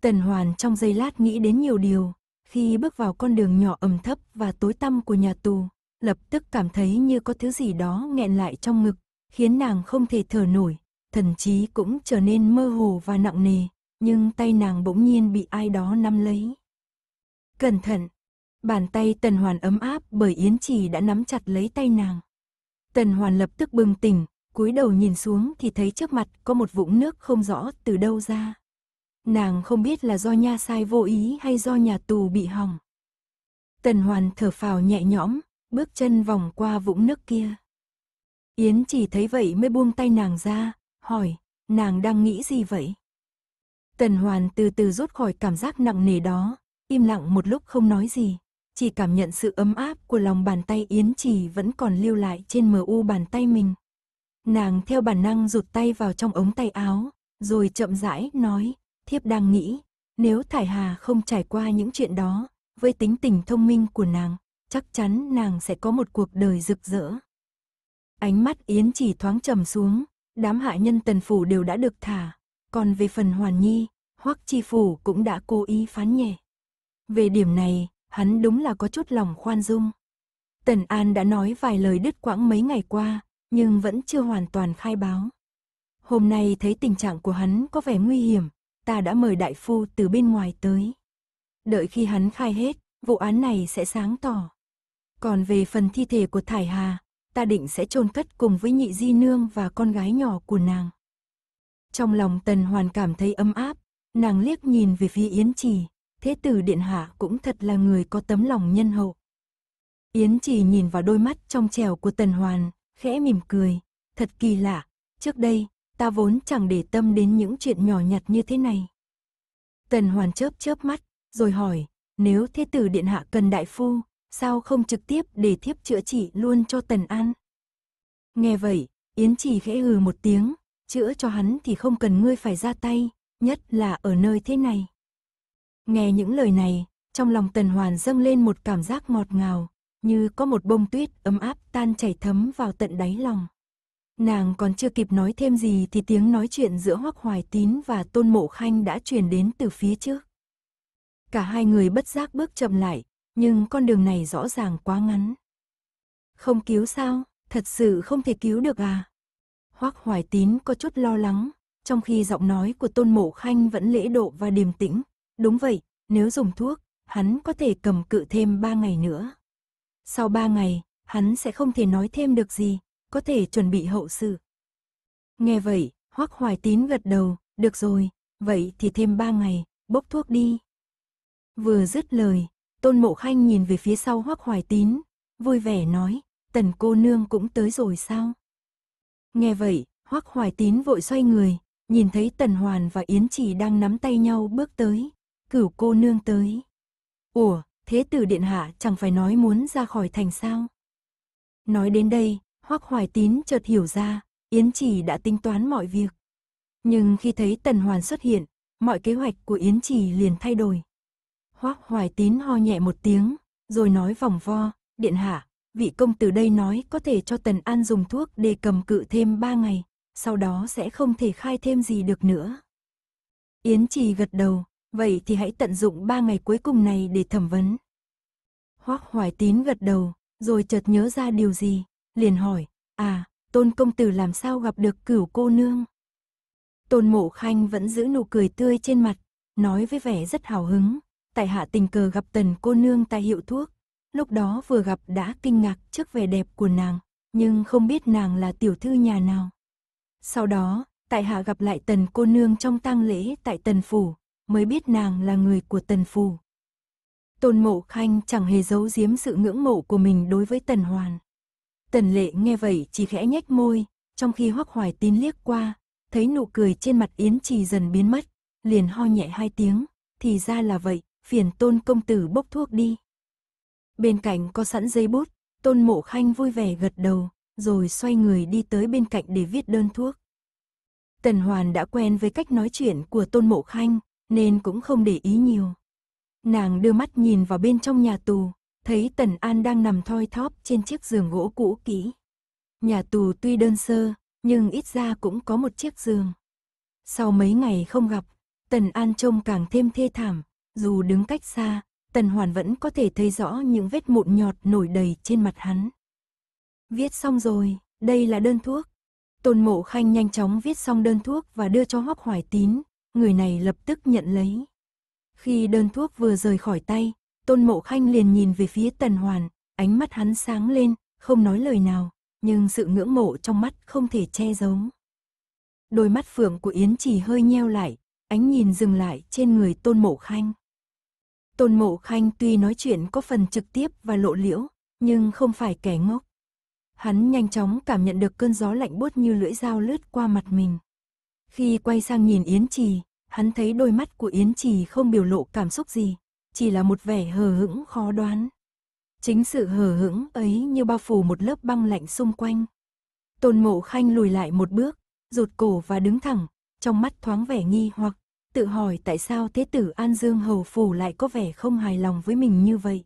Tần Hoàn trong giây lát nghĩ đến nhiều điều, khi bước vào con đường nhỏ ẩm thấp và tối tăm của nhà tù, lập tức cảm thấy như có thứ gì đó nghẹn lại trong ngực, khiến nàng không thể thở nổi, thần trí cũng trở nên mơ hồ và nặng nề, nhưng tay nàng bỗng nhiên bị ai đó nắm lấy. Cẩn thận! Bàn tay Tần Hoàn ấm áp bởi Yến Trì đã nắm chặt lấy tay nàng. Tần Hoàn lập tức bừng tỉnh, cúi đầu nhìn xuống thì thấy trước mặt có một vũng nước không rõ từ đâu ra. Nàng không biết là do nha sai vô ý hay do nhà tù bị hỏng. Tần Hoàn thở phào nhẹ nhõm, bước chân vòng qua vũng nước kia. Yến chỉ thấy vậy mới buông tay nàng ra, hỏi, nàng đang nghĩ gì vậy? Tần Hoàn từ từ rút khỏi cảm giác nặng nề đó, im lặng một lúc không nói gì, chỉ cảm nhận sự ấm áp của lòng bàn tay Yến chỉ vẫn còn lưu lại trên mờ u bàn tay mình. Nàng theo bản năng rụt tay vào trong ống tay áo, rồi chậm rãi nói, Thiếp đang nghĩ, nếu Thải Hà không trải qua những chuyện đó, với tính tình thông minh của nàng, chắc chắn nàng sẽ có một cuộc đời rực rỡ. Ánh mắt Yến chỉ thoáng trầm xuống, đám hạ nhân tần phủ đều đã được thả, còn về phần Hoàn Nhi, Hoắc Chi Phủ cũng đã cố ý phán nhẹ. Về điểm này, hắn đúng là có chút lòng khoan dung. Tần An đã nói vài lời đứt quãng mấy ngày qua, nhưng vẫn chưa hoàn toàn khai báo. Hôm nay thấy tình trạng của hắn có vẻ nguy hiểm, ta đã mời đại phu từ bên ngoài tới. Đợi khi hắn khai hết, vụ án này sẽ sáng tỏ. Còn về phần thi thể của Thải Hà, ta định sẽ chôn cất cùng với nhị di nương và con gái nhỏ của nàng. Trong lòng Tần Hoàn cảm thấy ấm áp, nàng liếc nhìn về phía Yến Trì, thế tử điện hạ cũng thật là người có tấm lòng nhân hậu. Yến Trì nhìn vào đôi mắt trong trèo của Tần Hoàn, khẽ mỉm cười, thật kỳ lạ, trước đây ta vốn chẳng để tâm đến những chuyện nhỏ nhặt như thế này. Tần Hoàn chớp chớp mắt, rồi hỏi, nếu thế tử điện hạ cần đại phu, sao không trực tiếp để thiếp chữa trị luôn cho Tần An? Nghe vậy, Yến chỉ khẽ hừ một tiếng, chữa cho hắn thì không cần ngươi phải ra tay, nhất là ở nơi thế này. Nghe những lời này, trong lòng Tần Hoàn dâng lên một cảm giác ngọt ngào, như có một bông tuyết ấm áp tan chảy thấm vào tận đáy lòng. Nàng còn chưa kịp nói thêm gì thì tiếng nói chuyện giữa Hoắc Hoài Tín và Tôn Mộ Khanh đã truyền đến từ phía trước. Cả hai người bất giác bước chậm lại, nhưng con đường này rõ ràng quá ngắn. Không cứu sao, thật sự không thể cứu được à? Hoắc Hoài Tín có chút lo lắng, trong khi giọng nói của Tôn Mộ Khanh vẫn lễ độ và điềm tĩnh. Đúng vậy, nếu dùng thuốc, hắn có thể cầm cự thêm ba ngày nữa. Sau ba ngày, hắn sẽ không thể nói thêm được gì, có thể chuẩn bị hậu sự. Nghe vậy, Hoắc Hoài Tín gật đầu, được rồi, vậy thì thêm ba ngày, bốc thuốc đi. Vừa dứt lời, Tôn Mộ Khanh nhìn về phía sau Hoắc Hoài Tín, vui vẻ nói, tần cô nương cũng tới rồi sao? Nghe vậy, Hoắc Hoài Tín vội xoay người, nhìn thấy Tần Hoàn và Yến Chỉ đang nắm tay nhau bước tới, cửu cô nương tới. Ủa, thế tử điện hạ chẳng phải nói muốn ra khỏi thành sao? Nói đến đây, Hoắc Hoài Tín chợt hiểu ra, Yến Chỉ đã tính toán mọi việc. Nhưng khi thấy Tần Hoàn xuất hiện, mọi kế hoạch của Yến Chỉ liền thay đổi. Hoắc Hoài Tín ho nhẹ một tiếng, rồi nói vòng vo, điện hạ, vị công tử đây nói có thể cho Tần An dùng thuốc để cầm cự thêm 3 ngày, sau đó sẽ không thể khai thêm gì được nữa. Yến Chỉ gật đầu, vậy thì hãy tận dụng 3 ngày cuối cùng này để thẩm vấn. Hoắc Hoài Tín gật đầu, rồi chợt nhớ ra điều gì, liền hỏi, à, tôn công tử làm sao gặp được cửu cô nương? Tôn mộ khanh vẫn giữ nụ cười tươi trên mặt, nói với vẻ rất hào hứng, tại hạ tình cờ gặp tần cô nương tại hiệu thuốc, lúc đó vừa gặp đã kinh ngạc trước vẻ đẹp của nàng, nhưng không biết nàng là tiểu thư nhà nào. Sau đó, tại hạ gặp lại tần cô nương trong tang lễ tại tần phủ, mới biết nàng là người của tần phủ. Tôn Mộ Khanh chẳng hề giấu giếm sự ngưỡng mộ của mình đối với Tần Hoàn. Tần lệ nghe vậy chỉ khẽ nhếch môi, trong khi hoắc hoài tin liếc qua, thấy nụ cười trên mặt Yến Trì dần biến mất, liền ho nhẹ hai tiếng, thì ra là vậy, phiền tôn công tử bốc thuốc đi. Bên cạnh có sẵn giấy bút, tôn mộ khanh vui vẻ gật đầu, rồi xoay người đi tới bên cạnh để viết đơn thuốc. Tần Hoàn đã quen với cách nói chuyện của tôn mộ khanh, nên cũng không để ý nhiều. Nàng đưa mắt nhìn vào bên trong nhà tù, thấy Tần An đang nằm thoi thóp trên chiếc giường gỗ cũ kỹ. Nhà tù tuy đơn sơ, nhưng ít ra cũng có một chiếc giường. Sau mấy ngày không gặp, Tần An trông càng thêm thê thảm, dù đứng cách xa, Tần Hoàn vẫn có thể thấy rõ những vết mụn nhọt nổi đầy trên mặt hắn. Viết xong rồi, đây là đơn thuốc. Tôn Mộ Khanh nhanh chóng viết xong đơn thuốc và đưa cho Hoắc Hoài Tín, người này lập tức nhận lấy. Khi đơn thuốc vừa rời khỏi tay, Tôn Mộ Khanh liền nhìn về phía Tần Hoàn, ánh mắt hắn sáng lên, không nói lời nào, nhưng sự ngưỡng mộ trong mắt không thể che giấu. Đôi mắt phượng của Yến chỉ hơi nheo lại, ánh nhìn dừng lại trên người Tôn Mộ Khanh. Tôn Mộ Khanh tuy nói chuyện có phần trực tiếp và lộ liễu, nhưng không phải kẻ ngốc. Hắn nhanh chóng cảm nhận được cơn gió lạnh buốt như lưỡi dao lướt qua mặt mình. Khi quay sang nhìn Yến Trì, hắn thấy đôi mắt của Yến Trì không biểu lộ cảm xúc gì, chỉ là một vẻ hờ hững khó đoán. Chính sự hờ hững ấy như bao phủ một lớp băng lạnh xung quanh. Tôn mộ khanh lùi lại một bước, rụt cổ và đứng thẳng, trong mắt thoáng vẻ nghi hoặc, tự hỏi tại sao thế tử An Dương Hầu Phủ lại có vẻ không hài lòng với mình như vậy.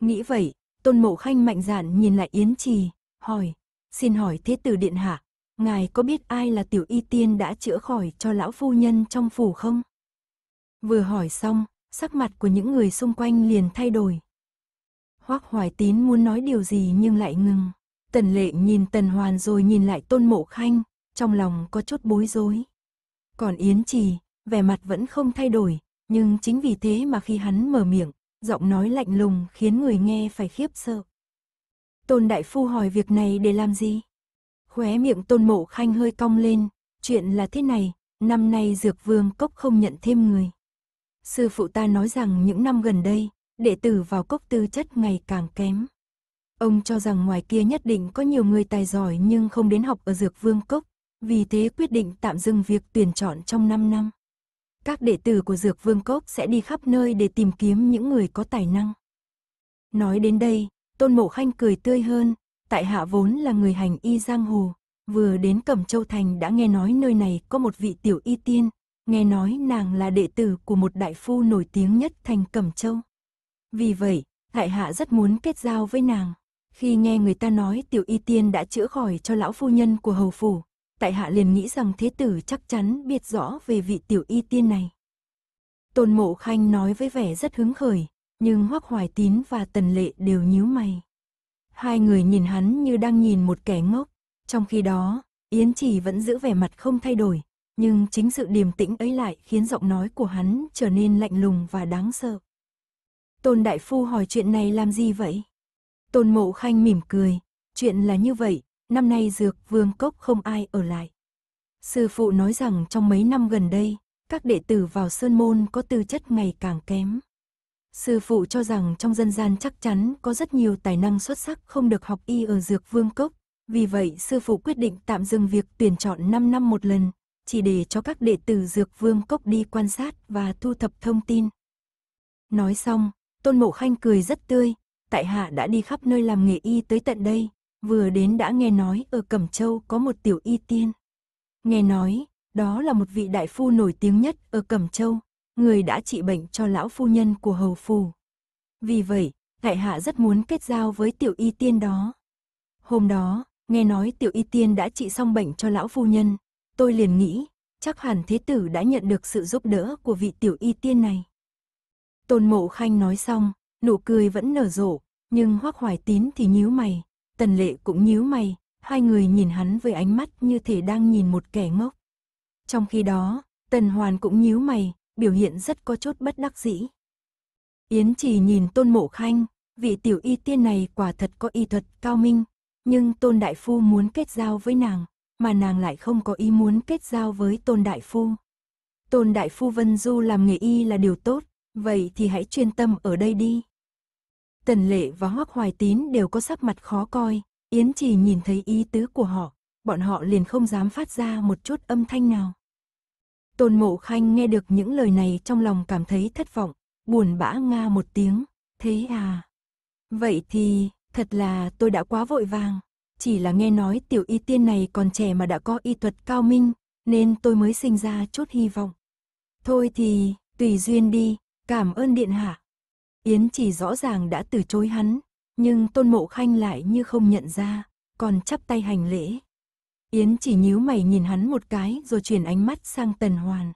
Nghĩ vậy, tôn mộ khanh mạnh dạn nhìn lại Yến Trì, hỏi, xin hỏi thế tử Điện Hạ, ngài có biết ai là tiểu y tiên đã chữa khỏi cho lão phu nhân trong phủ không? Vừa hỏi xong, sắc mặt của những người xung quanh liền thay đổi. Hoác Hoài Tín muốn nói điều gì nhưng lại ngừng. Tần lệ nhìn Tần Hoàn rồi nhìn lại Tôn Mộ Khanh, trong lòng có chút bối rối. Còn Yến Trì, vẻ mặt vẫn không thay đổi, nhưng chính vì thế mà khi hắn mở miệng, giọng nói lạnh lùng khiến người nghe phải khiếp sợ. Tôn Đại Phu hỏi việc này để làm gì? Khóe miệng Tôn Mộ Khanh hơi cong lên, chuyện là thế này, năm nay Dược Vương Cốc không nhận thêm người. Sư phụ ta nói rằng những năm gần đây, đệ tử vào cốc tư chất ngày càng kém. Ông cho rằng ngoài kia nhất định có nhiều người tài giỏi nhưng không đến học ở dược vương cốc, vì thế quyết định tạm dừng việc tuyển chọn trong 5 năm. Các đệ tử của dược vương cốc sẽ đi khắp nơi để tìm kiếm những người có tài năng. Nói đến đây, Tôn Mộ Khanh cười tươi hơn, tại hạ vốn là người hành y giang hồ, vừa đến Cẩm Châu Thành đã nghe nói nơi này có một vị tiểu y tiên, nghe nói nàng là đệ tử của một đại phu nổi tiếng nhất thành Cẩm Châu. Vì vậy, Tại hạ rất muốn kết giao với nàng. Khi nghe người ta nói tiểu y tiên đã chữa khỏi cho lão phu nhân của hầu phủ, tại hạ liền nghĩ rằng thế tử chắc chắn biết rõ về vị tiểu y tiên này. Tôn mộ khanh nói với vẻ rất hứng khởi, nhưng hoắc hoài tín và tần lệ đều nhíu mày. Hai người nhìn hắn như đang nhìn một kẻ ngốc, trong khi đó, Yến chỉ vẫn giữ vẻ mặt không thay đổi, nhưng chính sự điềm tĩnh ấy lại khiến giọng nói của hắn trở nên lạnh lùng và đáng sợ. Tôn Đại Phu hỏi chuyện này làm gì vậy? Tôn Mộ Khanh mỉm cười, chuyện là như vậy, năm nay dược vương cốc không ai ở lại. Sư phụ nói rằng trong mấy năm gần đây, các đệ tử vào sơn môn có tư chất ngày càng kém. Sư phụ cho rằng trong dân gian chắc chắn có rất nhiều tài năng xuất sắc không được học y ở dược vương cốc, vì vậy sư phụ quyết định tạm dừng việc tuyển chọn 5 năm một lần, chỉ để cho các đệ tử dược vương cốc đi quan sát và thu thập thông tin. Nói xong, Tôn Mộ Khanh cười rất tươi, tại hạ đã đi khắp nơi làm nghề y tới tận đây, vừa đến đã nghe nói ở Cẩm Châu có một tiểu y tiên. Nghe nói, đó là một vị đại phu nổi tiếng nhất ở Cẩm Châu, người đã trị bệnh cho lão phu nhân của hầu phù. Vì vậy, tại hạ rất muốn kết giao với tiểu y tiên đó. Hôm đó, nghe nói tiểu y tiên đã trị xong bệnh cho lão phu nhân, Tôi liền nghĩ, chắc hẳn thế tử đã nhận được sự giúp đỡ của vị tiểu y tiên này. Tôn mộ khanh nói xong, nụ cười vẫn nở rộ, nhưng hoắc hoài tín thì nhíu mày, tần lệ cũng nhíu mày, hai người nhìn hắn với ánh mắt như thể đang nhìn một kẻ ngốc. Trong khi đó, tần hoàn cũng nhíu mày, biểu hiện rất có chút bất đắc dĩ. Yến chỉ nhìn tôn mộ khanh, vị tiểu y tiên này quả thật có y thuật cao minh, nhưng tôn đại phu muốn kết giao với nàng, mà nàng lại không có ý muốn kết giao với Tôn Đại Phu. Tôn Đại Phu Vân Du làm nghề y là điều tốt, vậy thì hãy chuyên tâm ở đây đi. Tần Lệ và Hoắc Hoài Tín đều có sắc mặt khó coi, Yến trì nhìn thấy ý tứ của họ, bọn họ liền không dám phát ra một chút âm thanh nào. Tôn Mộ Khanh nghe được những lời này trong lòng cảm thấy thất vọng, buồn bã nga một tiếng, thế à. Vậy thì, thật là tôi đã quá vội vàng chỉ là nghe nói tiểu y tiên này còn trẻ mà đã có y thuật cao minh, nên tôi mới sinh ra chút hy vọng. Thôi thì, tùy duyên đi, cảm ơn điện hạ. Yến chỉ rõ ràng đã từ chối hắn, nhưng tôn mộ khanh lại như không nhận ra, còn chắp tay hành lễ. Yến chỉ nhíu mày nhìn hắn một cái rồi chuyển ánh mắt sang Tần Hoàn.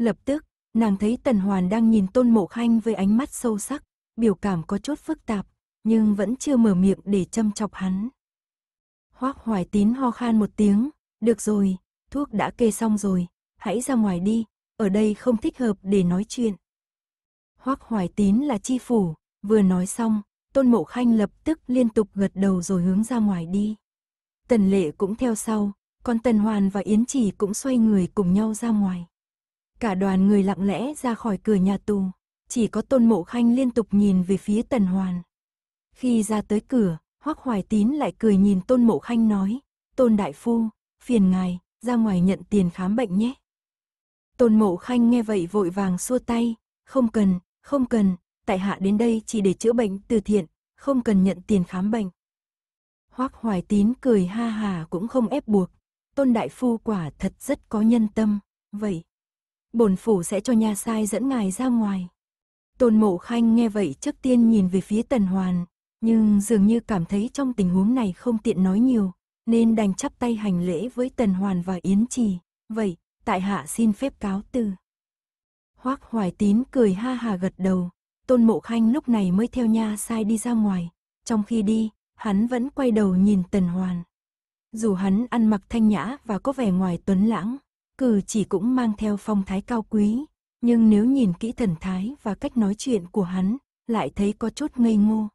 Lập tức, nàng thấy Tần Hoàn đang nhìn tôn mộ khanh với ánh mắt sâu sắc, biểu cảm có chút phức tạp, nhưng vẫn chưa mở miệng để châm chọc hắn. Hoác Hoài Tín ho khan một tiếng, được rồi, thuốc đã kê xong rồi, hãy ra ngoài đi, ở đây không thích hợp để nói chuyện. Hoác Hoài Tín là chi phủ, vừa nói xong, Tôn Mộ Khanh lập tức liên tục gật đầu rồi hướng ra ngoài đi. Tần Lệ cũng theo sau, còn Tần Hoàn và Yến Chỉ cũng xoay người cùng nhau ra ngoài. Cả đoàn người lặng lẽ ra khỏi cửa nhà tù, chỉ có Tôn Mộ Khanh liên tục nhìn về phía Tần Hoàn. Khi ra tới cửa, Hoắc Hoài Tín lại cười nhìn Tôn Mộ Khanh nói, Tôn Đại Phu, phiền ngài, ra ngoài nhận tiền khám bệnh nhé. Tôn Mộ Khanh nghe vậy vội vàng xua tay, không cần, không cần, tại hạ đến đây chỉ để chữa bệnh từ thiện, không cần nhận tiền khám bệnh. Hoắc Hoài Tín cười ha hà cũng không ép buộc, Tôn Đại Phu quả thật rất có nhân tâm, vậy. Bổn phủ sẽ cho nhà sai dẫn ngài ra ngoài. Tôn Mộ Khanh nghe vậy trước tiên nhìn về phía Tần Hoàn, nhưng dường như cảm thấy trong tình huống này không tiện nói nhiều, nên đành chắp tay hành lễ với Tần Hoàn và Yến Trì. Vậy, tại hạ xin phép cáo từ. Hoác Hoài Tín cười ha hà gật đầu, Tôn Mộ Khanh lúc này mới theo nha sai đi ra ngoài. Trong khi đi, hắn vẫn quay đầu nhìn Tần Hoàn. Dù hắn ăn mặc thanh nhã và có vẻ ngoài tuấn lãng, cử chỉ cũng mang theo phong thái cao quý, nhưng nếu nhìn kỹ thần thái và cách nói chuyện của hắn, lại thấy có chút ngây ngô,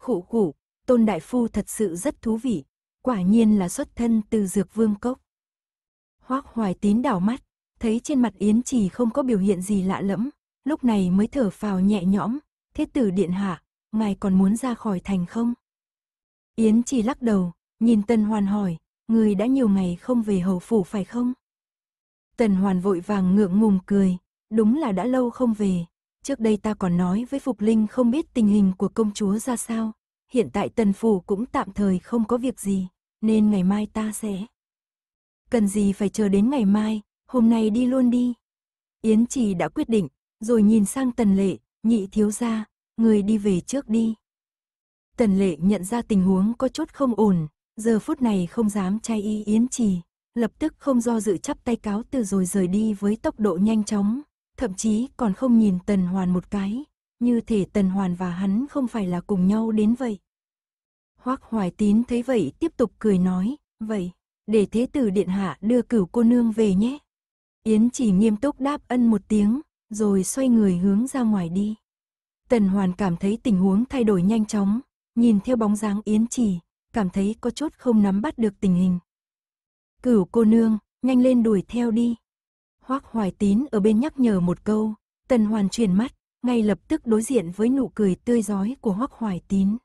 khụ khụ, tôn đại phu thật sự rất thú vị, quả nhiên là xuất thân từ dược vương cốc. Hoác hoài tín đảo mắt, thấy trên mặt Yến Trì không có biểu hiện gì lạ lẫm, lúc này mới thở phào nhẹ nhõm, thiết tử điện hạ, ngài còn muốn ra khỏi thành không? Yến Trì lắc đầu, nhìn Tần Hoàn hỏi, người đã nhiều ngày không về hầu phủ phải không? Tần Hoàn vội vàng ngượng ngùng cười, đúng là đã lâu không về, Trước đây ta còn nói với Phục Linh không biết tình hình của công chúa ra sao, hiện tại tần phủ cũng tạm thời không có việc gì, nên ngày mai ta sẽ. Cần gì phải chờ đến ngày mai, hôm nay đi luôn đi. Yến Trì đã quyết định, rồi nhìn sang tần lệ, nhị thiếu gia, người đi về trước đi. Tần lệ nhận ra tình huống có chút không ổn, giờ phút này không dám chay y Yến Trì, lập tức không do dự chắp tay cáo từ rồi rời đi với tốc độ nhanh chóng, thậm chí còn không nhìn Tần Hoàn một cái, như thể Tần Hoàn và hắn không phải là cùng nhau đến vậy. Hoắc Hoài Tín thấy vậy tiếp tục cười nói, vậy, để Thế Tử Điện Hạ đưa cửu cô nương về nhé. Yến chỉ nghiêm túc đáp ân một tiếng, rồi xoay người hướng ra ngoài đi. Tần Hoàn cảm thấy tình huống thay đổi nhanh chóng, nhìn theo bóng dáng Yến chỉ, cảm thấy có chút không nắm bắt được tình hình. Cửu cô nương, nhanh lên đuổi theo đi, Hoác Hoài Tín ở bên nhắc nhở một câu, Tần Hoàn chuyển mắt, ngay lập tức đối diện với nụ cười tươi giói của Hoác Hoài Tín.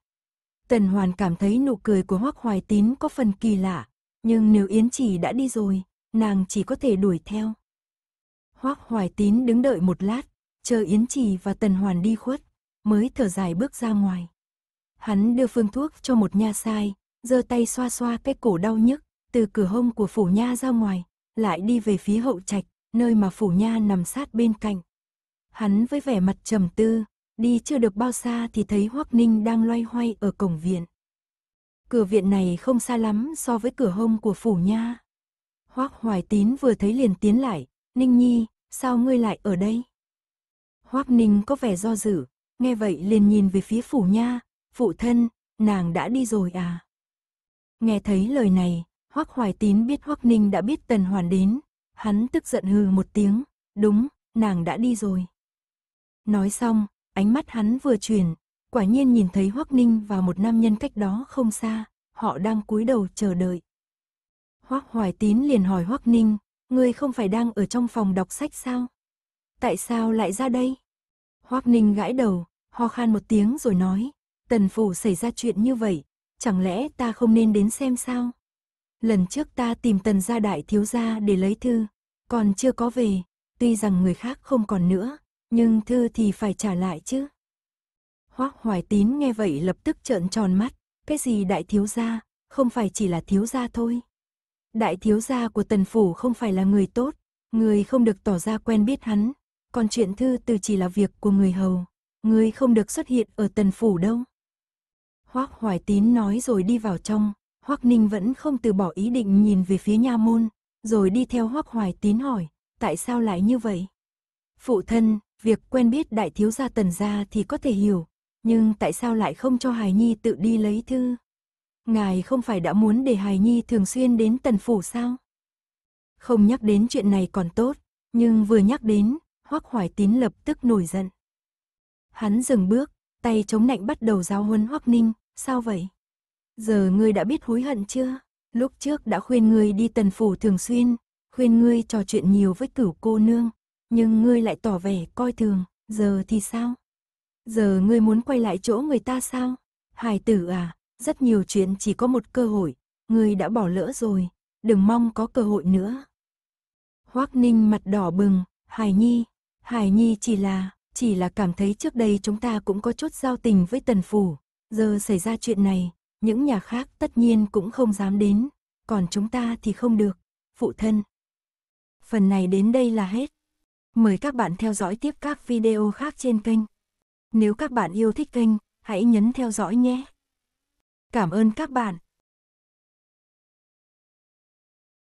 Tần Hoàn cảm thấy nụ cười của Hoác Hoài Tín có phần kỳ lạ, nhưng nếu Yến Chỉ đã đi rồi, nàng chỉ có thể đuổi theo. Hoác Hoài Tín đứng đợi một lát, chờ Yến Chỉ và Tần Hoàn đi khuất, mới thở dài bước ra ngoài. Hắn đưa phương thuốc cho một nha sai, giơ tay xoa xoa cái cổ đau nhức, từ cửa hông của phủ nha ra ngoài, lại đi về phía hậu trạch, nơi mà phủ nha nằm sát bên cạnh. Hắn với vẻ mặt trầm tư, đi chưa được bao xa thì thấy Hoắc Ninh đang loay hoay ở cổng viện. Cửa viện này không xa lắm so với cửa hông của phủ nha. Hoắc Hoài Tín vừa thấy liền tiến lại, "Ninh Nhi, sao ngươi lại ở đây?" Hoắc Ninh có vẻ do dự, nghe vậy liền nhìn về phía phủ nha, "Phụ thân, nàng đã đi rồi à?" Nghe thấy lời này, Hoắc Hoài Tín biết Hoắc Ninh đã biết Tần Hoàn đến, Hắn tức giận hừ một tiếng, đúng, nàng đã đi rồi. Nói xong, ánh mắt hắn vừa chuyển, quả nhiên nhìn thấy Hoắc Ninh và một nam nhân cách đó không xa, họ đang cúi đầu chờ đợi. Hoắc Hoài Tín liền hỏi Hoắc Ninh, ngươi không phải đang ở trong phòng đọc sách sao? Tại sao lại ra đây? Hoắc Ninh gãi đầu, ho khan một tiếng rồi nói, tần phủ xảy ra chuyện như vậy, chẳng lẽ ta không nên đến xem sao? lần trước ta tìm tần gia đại thiếu gia để lấy thư, còn chưa có về, tuy rằng người khác không còn nữa, nhưng thư thì phải trả lại chứ. Hoác Hoài Tín nghe vậy lập tức trợn tròn mắt, cái gì đại thiếu gia, không phải chỉ là thiếu gia thôi. Đại thiếu gia của tần phủ không phải là người tốt, người không được tỏ ra quen biết hắn, còn chuyện thư từ chỉ là việc của người hầu, người không được xuất hiện ở tần phủ đâu. Hoác Hoài Tín nói rồi đi vào trong, Hoắc Ninh vẫn không từ bỏ ý định nhìn về phía nha môn, rồi đi theo Hoắc Hoài Tín hỏi, tại sao lại như vậy? Phụ thân, việc quen biết đại thiếu gia Tần gia thì có thể hiểu, nhưng tại sao lại không cho Hải Nhi tự đi lấy thư? Ngài không phải đã muốn để Hải Nhi thường xuyên đến Tần phủ sao? Không nhắc đến chuyện này còn tốt, nhưng vừa nhắc đến, Hoắc Hoài Tín lập tức nổi giận. Hắn dừng bước, tay chống nạnh bắt đầu giao huấn Hoắc Ninh, sao vậy? Giờ ngươi đã biết hối hận chưa? Lúc trước đã khuyên ngươi đi tần phủ thường xuyên, khuyên ngươi trò chuyện nhiều với cửu cô nương, nhưng ngươi lại tỏ vẻ coi thường, giờ thì sao? Giờ ngươi muốn quay lại chỗ người ta sao? Hải tử à, rất nhiều chuyện chỉ có một cơ hội, ngươi đã bỏ lỡ rồi, đừng mong có cơ hội nữa. Hoác Ninh mặt đỏ bừng, Hải Nhi, Hải Nhi chỉ là, chỉ là cảm thấy trước đây chúng ta cũng có chút giao tình với tần phủ, giờ xảy ra chuyện này, những nhà khác tất nhiên cũng không dám đến, còn chúng ta thì không được, phụ thân. Phần này đến đây là hết. Mời các bạn theo dõi tiếp các video khác trên kênh. Nếu các bạn yêu thích kênh, hãy nhấn theo dõi nhé. Cảm ơn các bạn.